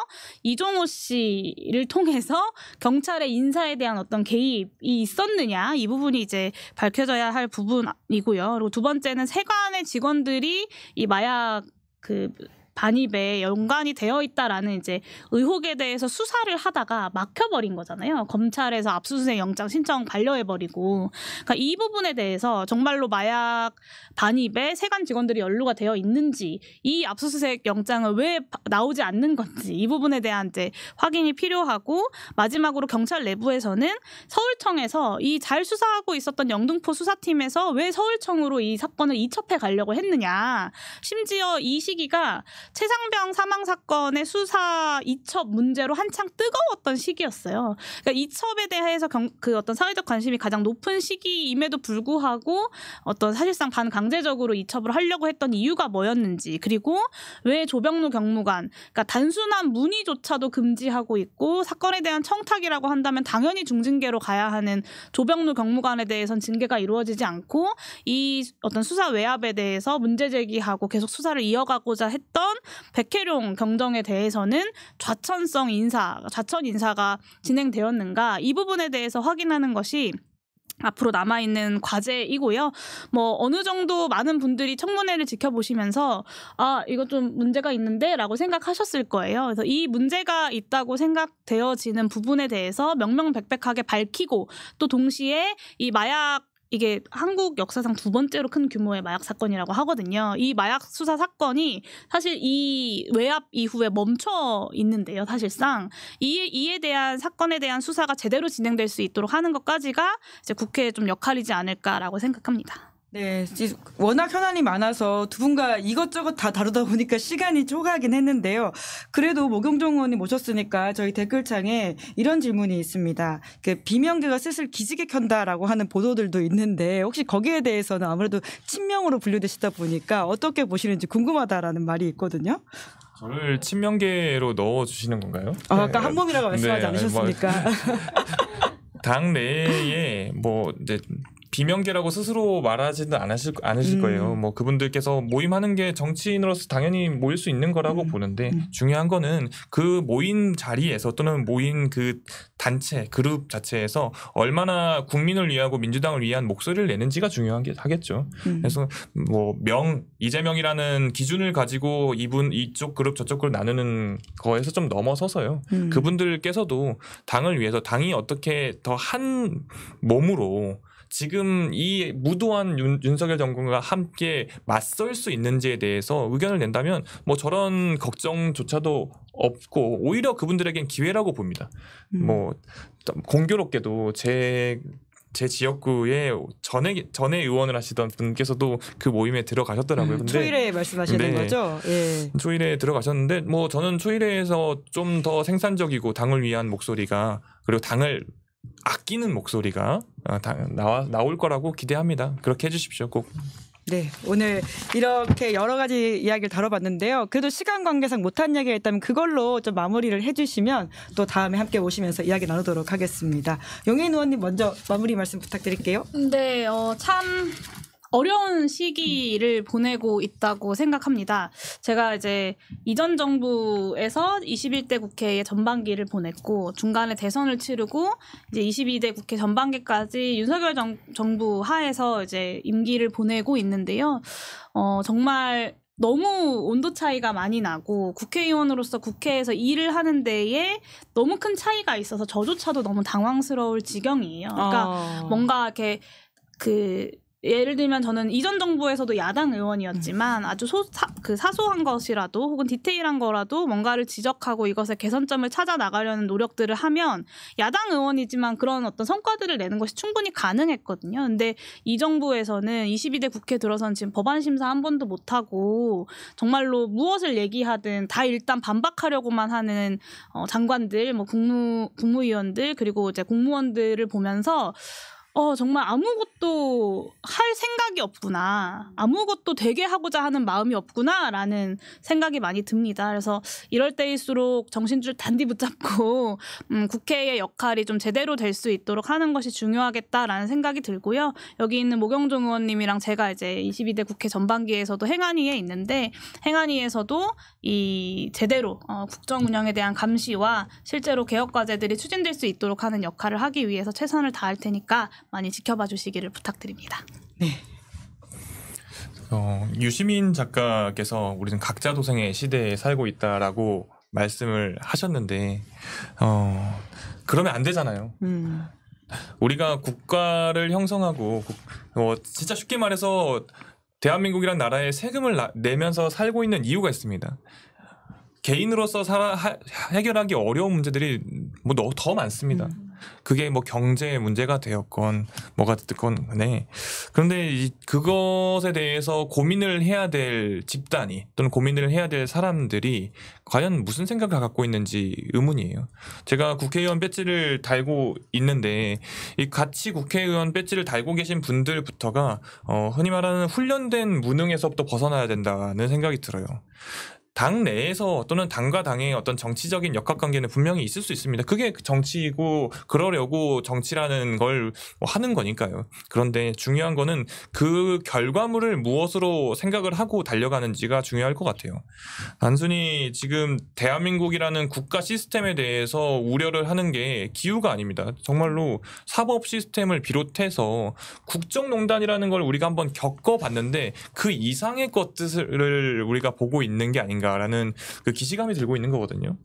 이종호 씨를 통해서 경찰의 인사에 대한 어떤 개입이 있었느냐 이 부분이 이제 밝혀져야 할 부분이고요. 그리고 두 번째는 세관의 직원들이 이 마약 그 반입에 연관이 되어 있다라는 이제 의혹에 대해서 수사를 하다가 막혀버린 거잖아요. 검찰에서 압수수색 영장 신청 반려해버리고 그러니까 이 부분에 대해서 정말로 마약 반입에 세관 직원들이 연루가 되어 있는지 이 압수수색 영장을 왜 나오지 않는 건지 이 부분에 대한 이제 확인이 필요하고 마지막으로 경찰 내부에서는 서울청에서 이 잘 수사하고 있었던 영등포 수사팀에서 왜 서울청으로 이 사건을 이첩해 가려고 했느냐 심지어 이 시기가 최상병 사망 사건의 수사 이첩 문제로 한창 뜨거웠던 시기였어요. 그러니까 이첩에 대해서 경, 그 어떤 사회적 관심이 가장 높은 시기임에도 불구하고 어떤 사실상 반강제적으로 이첩을 하려고 했던 이유가 뭐였는지 그리고 왜 조병로 경무관 그러니까 단순한 문의조차도 금지하고 있고 사건에 대한 청탁이라고 한다면 당연히 중징계로 가야 하는 조병로 경무관에 대해선 징계가 이루어지지 않고 이 어떤 수사 외압에 대해서 문제 제기하고 계속 수사를 이어가고자 했던 백혜룡 경정에 대해서는 좌천성 인사, 좌천 인사가 진행되었는가 이 부분에 대해서 확인하는 것이 앞으로 남아있는 과제이고요. 뭐, 어느 정도 많은 분들이 청문회를 지켜보시면서, 아, 이거 좀 문제가 있는데? 라고 생각하셨을 거예요. 그래서 이 문제가 있다고 생각되어지는 부분에 대해서 명명백백하게 밝히고, 또 동시에 이 마약 이게 한국 역사상 두 번째로 큰 규모의 마약 사건이라고 하거든요. 이 마약 수사 사건이 사실 이 외압 이후에 멈춰 있는데요. 사실상 이, 에 이에 대한 사건에 대한 수사가 제대로 진행될 수 있도록 하는 것까지가 이제 국회의 좀 역할이지 않을까라고 생각합니다. 네, 워낙 현안이 많아서 두 분과 이것저것 다 다루다 보니까 시간이 초과하긴 했는데요. 그래도 모경종 의원이 모셨으니까 저희 댓글창에 이런 질문이 있습니다. 그 비명계가 슬슬 기지개 켠다라고 하는 보도들도 있는데 혹시 거기에 대해서는 아무래도 친명으로 분류되시다 보니까 어떻게 보시는지 궁금하다라는 말이 있거든요. 저를 친명계로 넣어주시는 건가요? 아, 아까 네. 한 몸이라고 말씀하지 네, 뭐 않으셨습니까? 당 내에 뭐 이제 비명계라고 스스로 말하지는 않으실, 않으실 음. 거예요. 뭐 그분들께서 모임하는 게 정치인으로서 당연히 모일 수 있는 거라고 음. 보는데 음. 중요한 거는 그 모인 자리에서 또는 모인 그 단체, 그룹 자체에서 얼마나 국민을 위하고 민주당을 위한 목소리를 내는지가 중요한 게 하겠죠. 음. 그래서 뭐 명, 이재명이라는 기준을 가지고 이분, 이쪽 그룹, 저쪽 그룹 나누는 거에서 좀 넘어서서요. 음. 그분들께서도 당을 위해서 당이 어떻게 더 한 몸으로 지금 이 무도한 윤, 석열 정권과 함께 맞설 수 있는지에 대해서 의견을 낸다면 뭐 저런 걱정조차도 없고 오히려 그분들에겐 기회라고 봅니다. 음. 뭐 공교롭게도 제 제 지역구에 전에 전에 의원을 하시던 분께서도 그 모임에 들어가셨더라고요. 음, 근데 초일에 말씀하시는 네, 거죠? 예. 초일에 들어가셨는데 뭐 저는 초일에서 좀 더 생산적이고 당을 위한 목소리가 그리고 당을 아끼는 목소리가 아, 나와 나올 거라고 기대합니다. 그렇게 해주십시오. 꼭. 네, 오늘 이렇게 여러 가지 이야기를 다뤄봤는데요. 그래도 시간 관계상 못한 이야기가 있다면 그걸로 좀 마무리를 해주시면 또 다음에 함께 오시면서 이야기 나누도록 하겠습니다. 용인 의원님 먼저 마무리 말씀 부탁드릴게요. 네, 어, 참 어려운 시기를 보내고 있다고 생각합니다. 제가 이제 이전 정부에서 21대 국회의 전반기를 보냈고 중간에 대선을 치르고 이제 22대 국회 전반기까지 윤석열 정, 정부 하에서 이제 임기를 보내고 있는데요. 어, 정말 너무 온도 차이가 많이 나고 국회의원으로서 국회에서 일을 하는 데에 너무 큰 차이가 있어서 저조차도 너무 당황스러울 지경이에요. 그러니까 어... 뭔가 이렇게 그 예를 들면 저는 이전 정부에서도 야당 의원이었지만 음. 아주 소, 사, 그 사소한 것이라도 혹은 디테일한 거라도 뭔가를 지적하고 이것의 개선점을 찾아 나가려는 노력들을 하면 야당 의원이지만 그런 어떤 성과들을 내는 것이 충분히 가능했거든요. 근데 이 정부에서는 22대 국회 들어선 지금 법안 심사 한 번도 못 하고 정말로 무엇을 얘기하든 다 일단 반박하려고만 하는 어, 장관들, 뭐 국무 국무위원들 그리고 이제 공무원들을 보면서 어, 정말 아무것도 할 생각이 없구나. 아무것도 되게 하고자 하는 마음이 없구나. 라는 생각이 많이 듭니다. 그래서 이럴 때일수록 정신줄 단디 붙잡고, 음, 국회의 역할이 좀 제대로 될 수 있도록 하는 것이 중요하겠다라는 생각이 들고요. 여기 있는 모경종 의원님이랑 제가 이제 22대 국회 전반기에서도 행안위에 있는데, 행안위에서도 이 제대로 어, 국정 운영에 대한 감시와 실제로 개혁과제들이 추진될 수 있도록 하는 역할을 하기 위해서 최선을 다할 테니까 많이 지켜봐 주시기를 부탁드립니다. 네. 어, 유시민 작가께서 우리는 각자 도생의 시대에 살고 있다라고 말씀을 하셨는데 어, 그러면 안 되잖아요. 음. 우리가 국가를 형성하고 어, 진짜 쉽게 말해서 대한민국이란 나라에 세금을 나, 내면서 살고 있는 이유가 있습니다. 개인으로서 살아, 하, 해결하기 어려운 문제들이 뭐더 많습니다. 음. 그게 뭐 경제 문제가 되었건 뭐가 됐건 네. 그런데 이, 그것에 대해서 고민을 해야 될 집단이 또는 고민을 해야 될 사람들이 과연 무슨 생각을 갖고 있는지 의문이에요. 제가 국회의원 배지를 달고 있는데 이 같이 국회의원 배지를 달고 계신 분들부터가 어, 흔히 말하는 훈련된 무능에서부터 벗어나야 된다는 생각이 들어요. 당 내에서 또는 당과 당의 어떤 정치적인 역학관계는 분명히 있을 수 있습니다. 그게 그 정치이고 그러려고 정치라는 걸 뭐 하는 거니까요. 그런데 중요한 거는 그 결과물을 무엇으로 생각을 하고 달려가는지가 중요할 것 같아요. 단순히 지금 대한민국이라는 국가 시스템에 대해서 우려를 하는 게 기우가 아닙니다. 정말로 사법 시스템을 비롯해서 국정농단이라는 걸 우리가 한번 겪어봤는데 그 이상의 것들을 우리가 보고 있는 게 아닌가. 아닌가라는 그 기시감이 들고 있는 거거든요.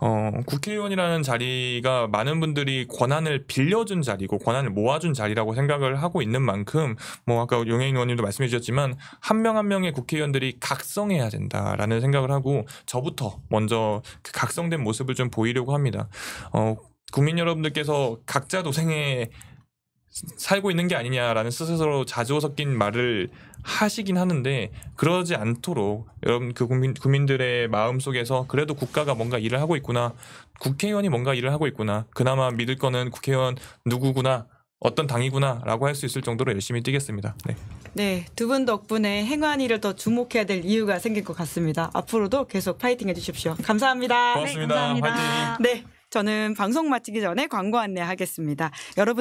어, 국회의원이라는 자리가 많은 분들이 권한을 빌려준 자리고 권한을 모아준 자리라고 생각을 하고 있는 만큼 뭐 아까 용혜인 의원님도 말씀해 주셨지만 한 명 한 명의 국회의원들이 각성해야 된다라는 생각을 하고 저부터 먼저 그 각성된 모습을 좀 보이려고 합니다. 어, 국민 여러분들께서 각자 도생에 살고 있는 게 아니냐라는 스스로 자주 섞인 말을 하시긴 하는데 그러지 않도록 여러분 그 국민 국민들의 마음 속에서 그래도 국가가 뭔가 일을 하고 있구나 국회의원이 뭔가 일을 하고 있구나 그나마 믿을 거는 국회의원 누구구나 어떤 당이구나라고 할 수 있을 정도로 열심히 뛰겠습니다. 네. 네, 두분 덕분에 행안위를 더 주목해야 될 이유가 생길것 같습니다. 앞으로도 계속 파이팅 해주십시오. 감사합니다. 고맙습니다. 네, 감사합니다. 파이팅. 네, 저는 방송 마치기 전에 광고 안내하겠습니다. 여러분.